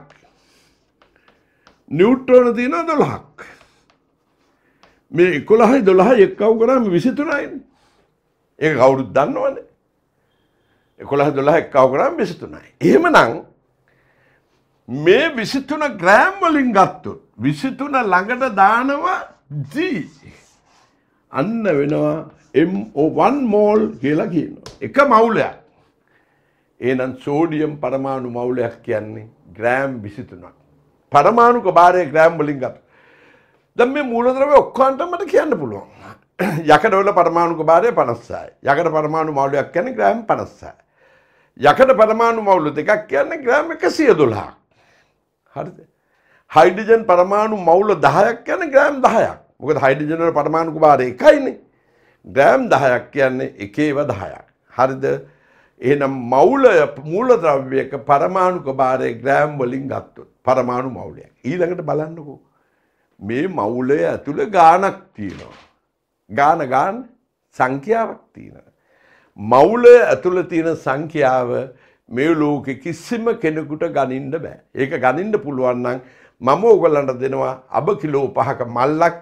නිියුට්‍රෝන තියෙන දොළහක්. මේ එකොළහයි දොළහ එක්කව කරම විසිතුනයින්. ඒ කවුරුත් දන්නවන. එකොළහ දොළහ එක්කව කරම් විසිතුනයි. එහෙම නං මේ විසිතුන ග්‍රෑම්වලින් ගත්තුත් විසිතුන ළඟට දානවා ජී අන්න වෙනවා එම්ఓවන් මෝල් කියලා කියනවා. එක මවුලයක්. ඒනම් සෝඩියම් පරමාණු මවුලයක් කියන්නේ ග්‍රෑම් විසිතුනක්. පරමාණුක භාරය ග්‍රෑම් වලින් ගත්. දැන් මේ මූලද්‍රව්‍ය ඔක්කොන්ටමට කියන්න පුළුවන්. යකඩ වල පරමාණුක භාරය 56යි. යකඩ පරමාණු මවුලයක් කියන්නේ ග්‍රෑම් 56යි. යකඩ පරමාණු මවුල දෙකක් කියන්නේ ග්‍රෑම් 112ක්. හරිද? හයිඩජන් පරමාණු මවුල දහයක් යන ග්‍රෑම් දහයක් මොකද හයිඩජනට පරමාණුක භාර එකයිනේ ග්‍රෑම් දහයක් කියන්නේ එකේව දහයක් හරිද එහෙනම් මවුලය මූලද්‍රව්‍යයක පරමාණුක භාරය ග්‍රෑම් වලින් ගත්තොත් පරමාණු මවුලයක් ඊළඟට බලන්නකෝ මේ මවුලය ඇතුළ ගානක් තියෙනවා ගාන ගාන සංඛ්‍යාවක් තියෙනවා මවුලය ඇතුළ තියෙන සංඛ්‍යාව මේ ලෝකෙ කිසිම කෙනෙකුට ගනින්න බෑ ඒක ගනින්න පුළුවන් නම් මම ඕගොල්ලන්ට දෙනවා අබ කිලෝ පහක මල්ලක්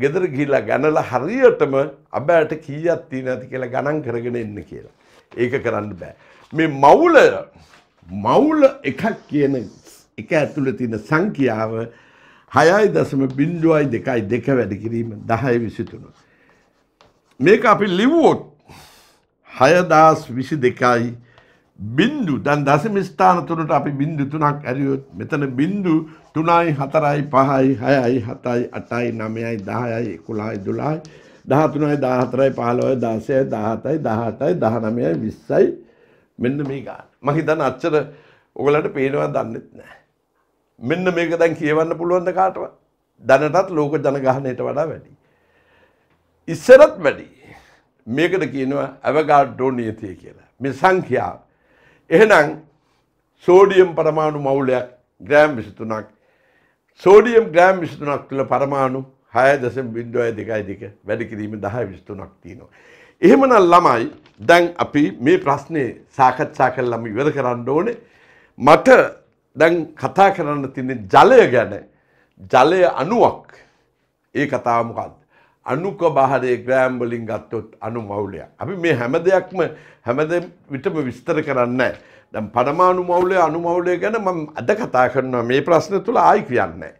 ගෙදර ගිහිලා ගණලා හරියටම අබෑට කීයක් තියෙන ඇති කියලා ගණන් කරගෙන එන්න කියලා. ඒක කරන්න බෑ. මේ මවුල මවුල එකක් කියන එක ඇතුළේ තියෙන සංඛ්‍යාව 6.02 වැඩි කිරීම 10.23. මේක අපි ලිව්වොත් 6.22යි බින්දු දැන් දශම ස්ථාන තුනට අපි බින්දු තුනක් ඇරියොත් මෙතන බින්දු 0.5 තුනයි හතරයි පහයි හයයි හතයි අටයි නමයයි දහයයි එකුළහයි දුළහයි දහතුනයි දාහතරයි පහලොවයි දාසයයි දහතයි දහටයි දහනමයයි විස්සයි මෙන්න මේ ගාන මහිතන් අච්චර ඔගලට පේනවා දන්නෙත් නෑ. මෙන්න මේක දැන් කියවන්න පුළුවන්ද කාටව දැනටත් ලෝක ජනගහනයට වඩා වැඩි. ඉස්සරත් වැඩි මේකට කියනවා ඇවගාඩ්ඩෝ නියතිය කියලා මේ සංඛ්‍යාව. එහෙනම් සෝඩියම් පරමාණු මවුලයක් ග්‍රෑම් විසිතුනක් සෝඩියම් ග්‍රෑම් විස්තුනක් තුළ පරමාණු හය දසම් බින්දුව අය දෙකයි දෙක වැඩ කිරීම දහ විස්තුනක් තියෙනවා. එහෙමනම් ළමයි දැන් අපි මේ ප්‍රශ්නය සාකච්ඡා කරලම ඉවර කරන්න ඕනේ මට දැන් කතා කරන්න තින්නේ ජලය ගැන ජලය අණුවක් ඒ කතාව මොකක්ද අණුක බහරේ ග්‍රෑම් වලින් ගත්තොත් අණු මවුලයක් අපි මේ හැම දෙයක්ම හැම විටම විස්තර කරන්නේ නැහැ දැන් පරමාණු මවුලය අණු මවුලය ගැන මම අද කතා කරනවා මේ ප්‍රශ්න තුල ආයි කියන්නේ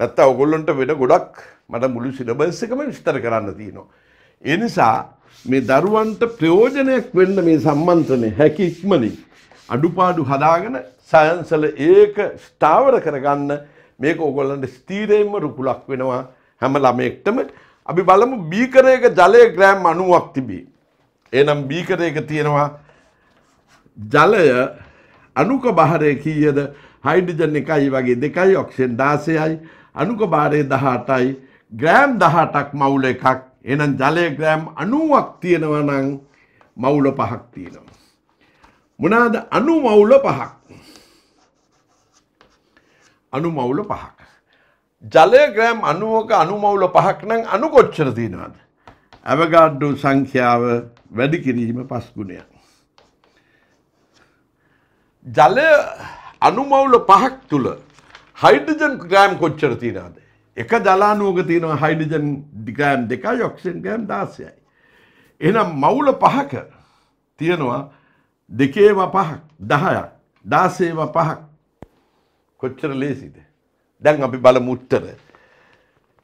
නැත්තම් ඔයගොල්ලන්ට වෙන ගොඩක් මට මුළු සිලබස් එකම විස්තර කරන්න තියෙනවා. ඒ නිසා මේ දරුවන්ට ප්‍රයෝජනයක් වෙන්න මේ සම්මන්ත්‍රණය හැකි ඉක්මනින් අඩුපාඩු හදාගෙන සයන්සල ඒක ස්ථාවර කරගන්න මේක ඔයගොල්ලන්ට ස්ථීරයෙන්ම රුකුලක් වෙනවා හැම ළමයෙක්ටම අපි බලමු බීකරයක ජලය ග්‍රෑම් 90ක් තිබී. එහෙනම් බීකරයක තියෙනවා ජලය අනුක භාරය කීයද හයිඩිජන් එකයි වගේ දෙකයි ඔක්ෂෙන් දාසයයි අනුක භාරය දහටයි ග්‍රෑම් දහටක් මවුල එකක් එනම් ජලය ග්‍රෑම් අනුවක් තියෙනවනං මවුල පහක් තියෙනවා. මොනාද අනු මවුල පහක් අනු මවුල පහක්. ජලය ග්‍රෑම් අනුවක අනුමවුල පහක් නං අනුකොච්චර තියෙනවාද. ඇවගාඩ්ඩු සංඛ්‍යාව වැඩි කිරීම පස්ගුණයක්. ජලය අනුමවුල පහක් තුළ හයිඩජන් ග්‍රෑම් කොච්චර තියෙනද. එක ජලානුවක තියෙනවා හයිඩජන් ඩිග්‍රෑම් දෙක යොක්ෂන් ගෑම් දාසයයි. එනම් මවුල පහක තියෙනවා දෙකේම පහක් දහයක් දාසේම පහක් කොච්චර ලේසිද. දැන් අපි බල මුත්තර.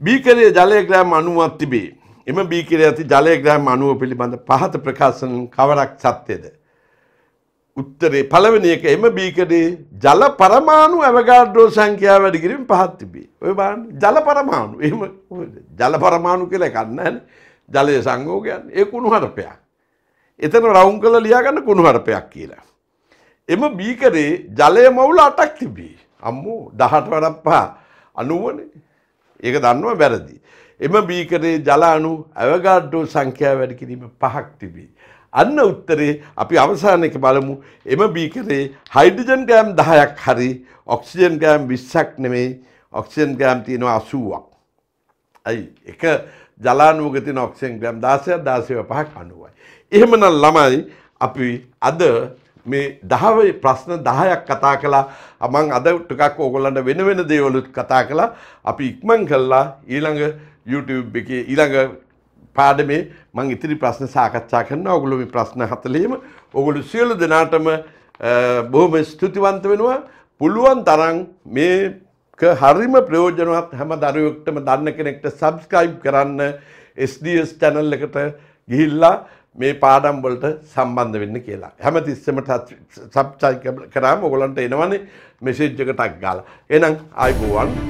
බීකරේ ජලය ග්‍රෑම් අනුවත් තිබේ. එම බීකරේ ඇති ජලය ග්‍රෑම් අනුව පිළිබඳ පහත ප්‍රකාශන කවරක් සත්‍යයද. උත්තරේ පළවෙනි එක එම බීකඩේ ජල පරමාණු ඇවගාඩ්‍රෝ සංඛ්‍යාව වැඩි කිරීම පහක් තිබේ. ඔය බලන්න ජල පරමාණු. එහෙම ජල පරමාණු කියලා එකක් නැහැ. ජලයේ සංයෝගයන් ඒ කුණු හරපයක්. එතන රවුම් කරලා ලියා ගන්න කුණු හරපයක් කියලා. එම බීකරේ ජලය මවුල 8ක් තිබේ. අම්මෝ 18 වඩා පහ 90නේ. ඒක දන්නව වැරදි. එම බීකරේ ජල අණු ඇවගාඩ්‍රෝ සංඛ්‍යාව වැඩි කිරීම පහක් තිබේ. අන්න උත්තරේ අපි අවසානක බලමු එම බීකරේ හයිඩජන් ගෑම් දහයක් හරි ඔක්සිජන් ගෑම් විස්සක් නෙමෙයි ඔක්සිජන් ගෑම් තියෙනවා අසුවක්. ඇයි එක ජලානුවක තියෙන ඔක්සිජන් ගෑම් දාසයක් දාසය පහක් අනුවයි. එහෙමනම් ළමයි අපි අද මේ දහව ප්‍රශ්න දහයක් කතා කලා අමං අද ටිකක් ඕගොල්ලන්ට වෙන වෙන දේවලුත් කතා කලා අපි ඉක්මන් කල්ලා ඊළඟ YouTube එක ඊළඟ පාඩමේ මං ඉතිරි ප්‍රශ්න සාකච්ඡා කරනවා. ඔගොල්ලෝ මේ ප්‍රශ්න 40ම ඔගොල්ලෝ සියලු දෙනාටම බොහොම ස්තුතිවන්ත වෙනවා. පුළුවන් තරම් මේක හරිම ප්‍රයෝජනවත් හැම දරුවෙක්ටම දන්න කෙනෙක්ට subscribe කරන්න SDS channel එකට ගිහිල්ලා මේ පාඩම් වලට සම්බන්ධ වෙන්න කියලා. හැමතිස්සෙම subscribe කරාම ඔයගලන්ට එනවනේ message එකටක් ගාලා. එහෙනම් ආයිබෝවන්.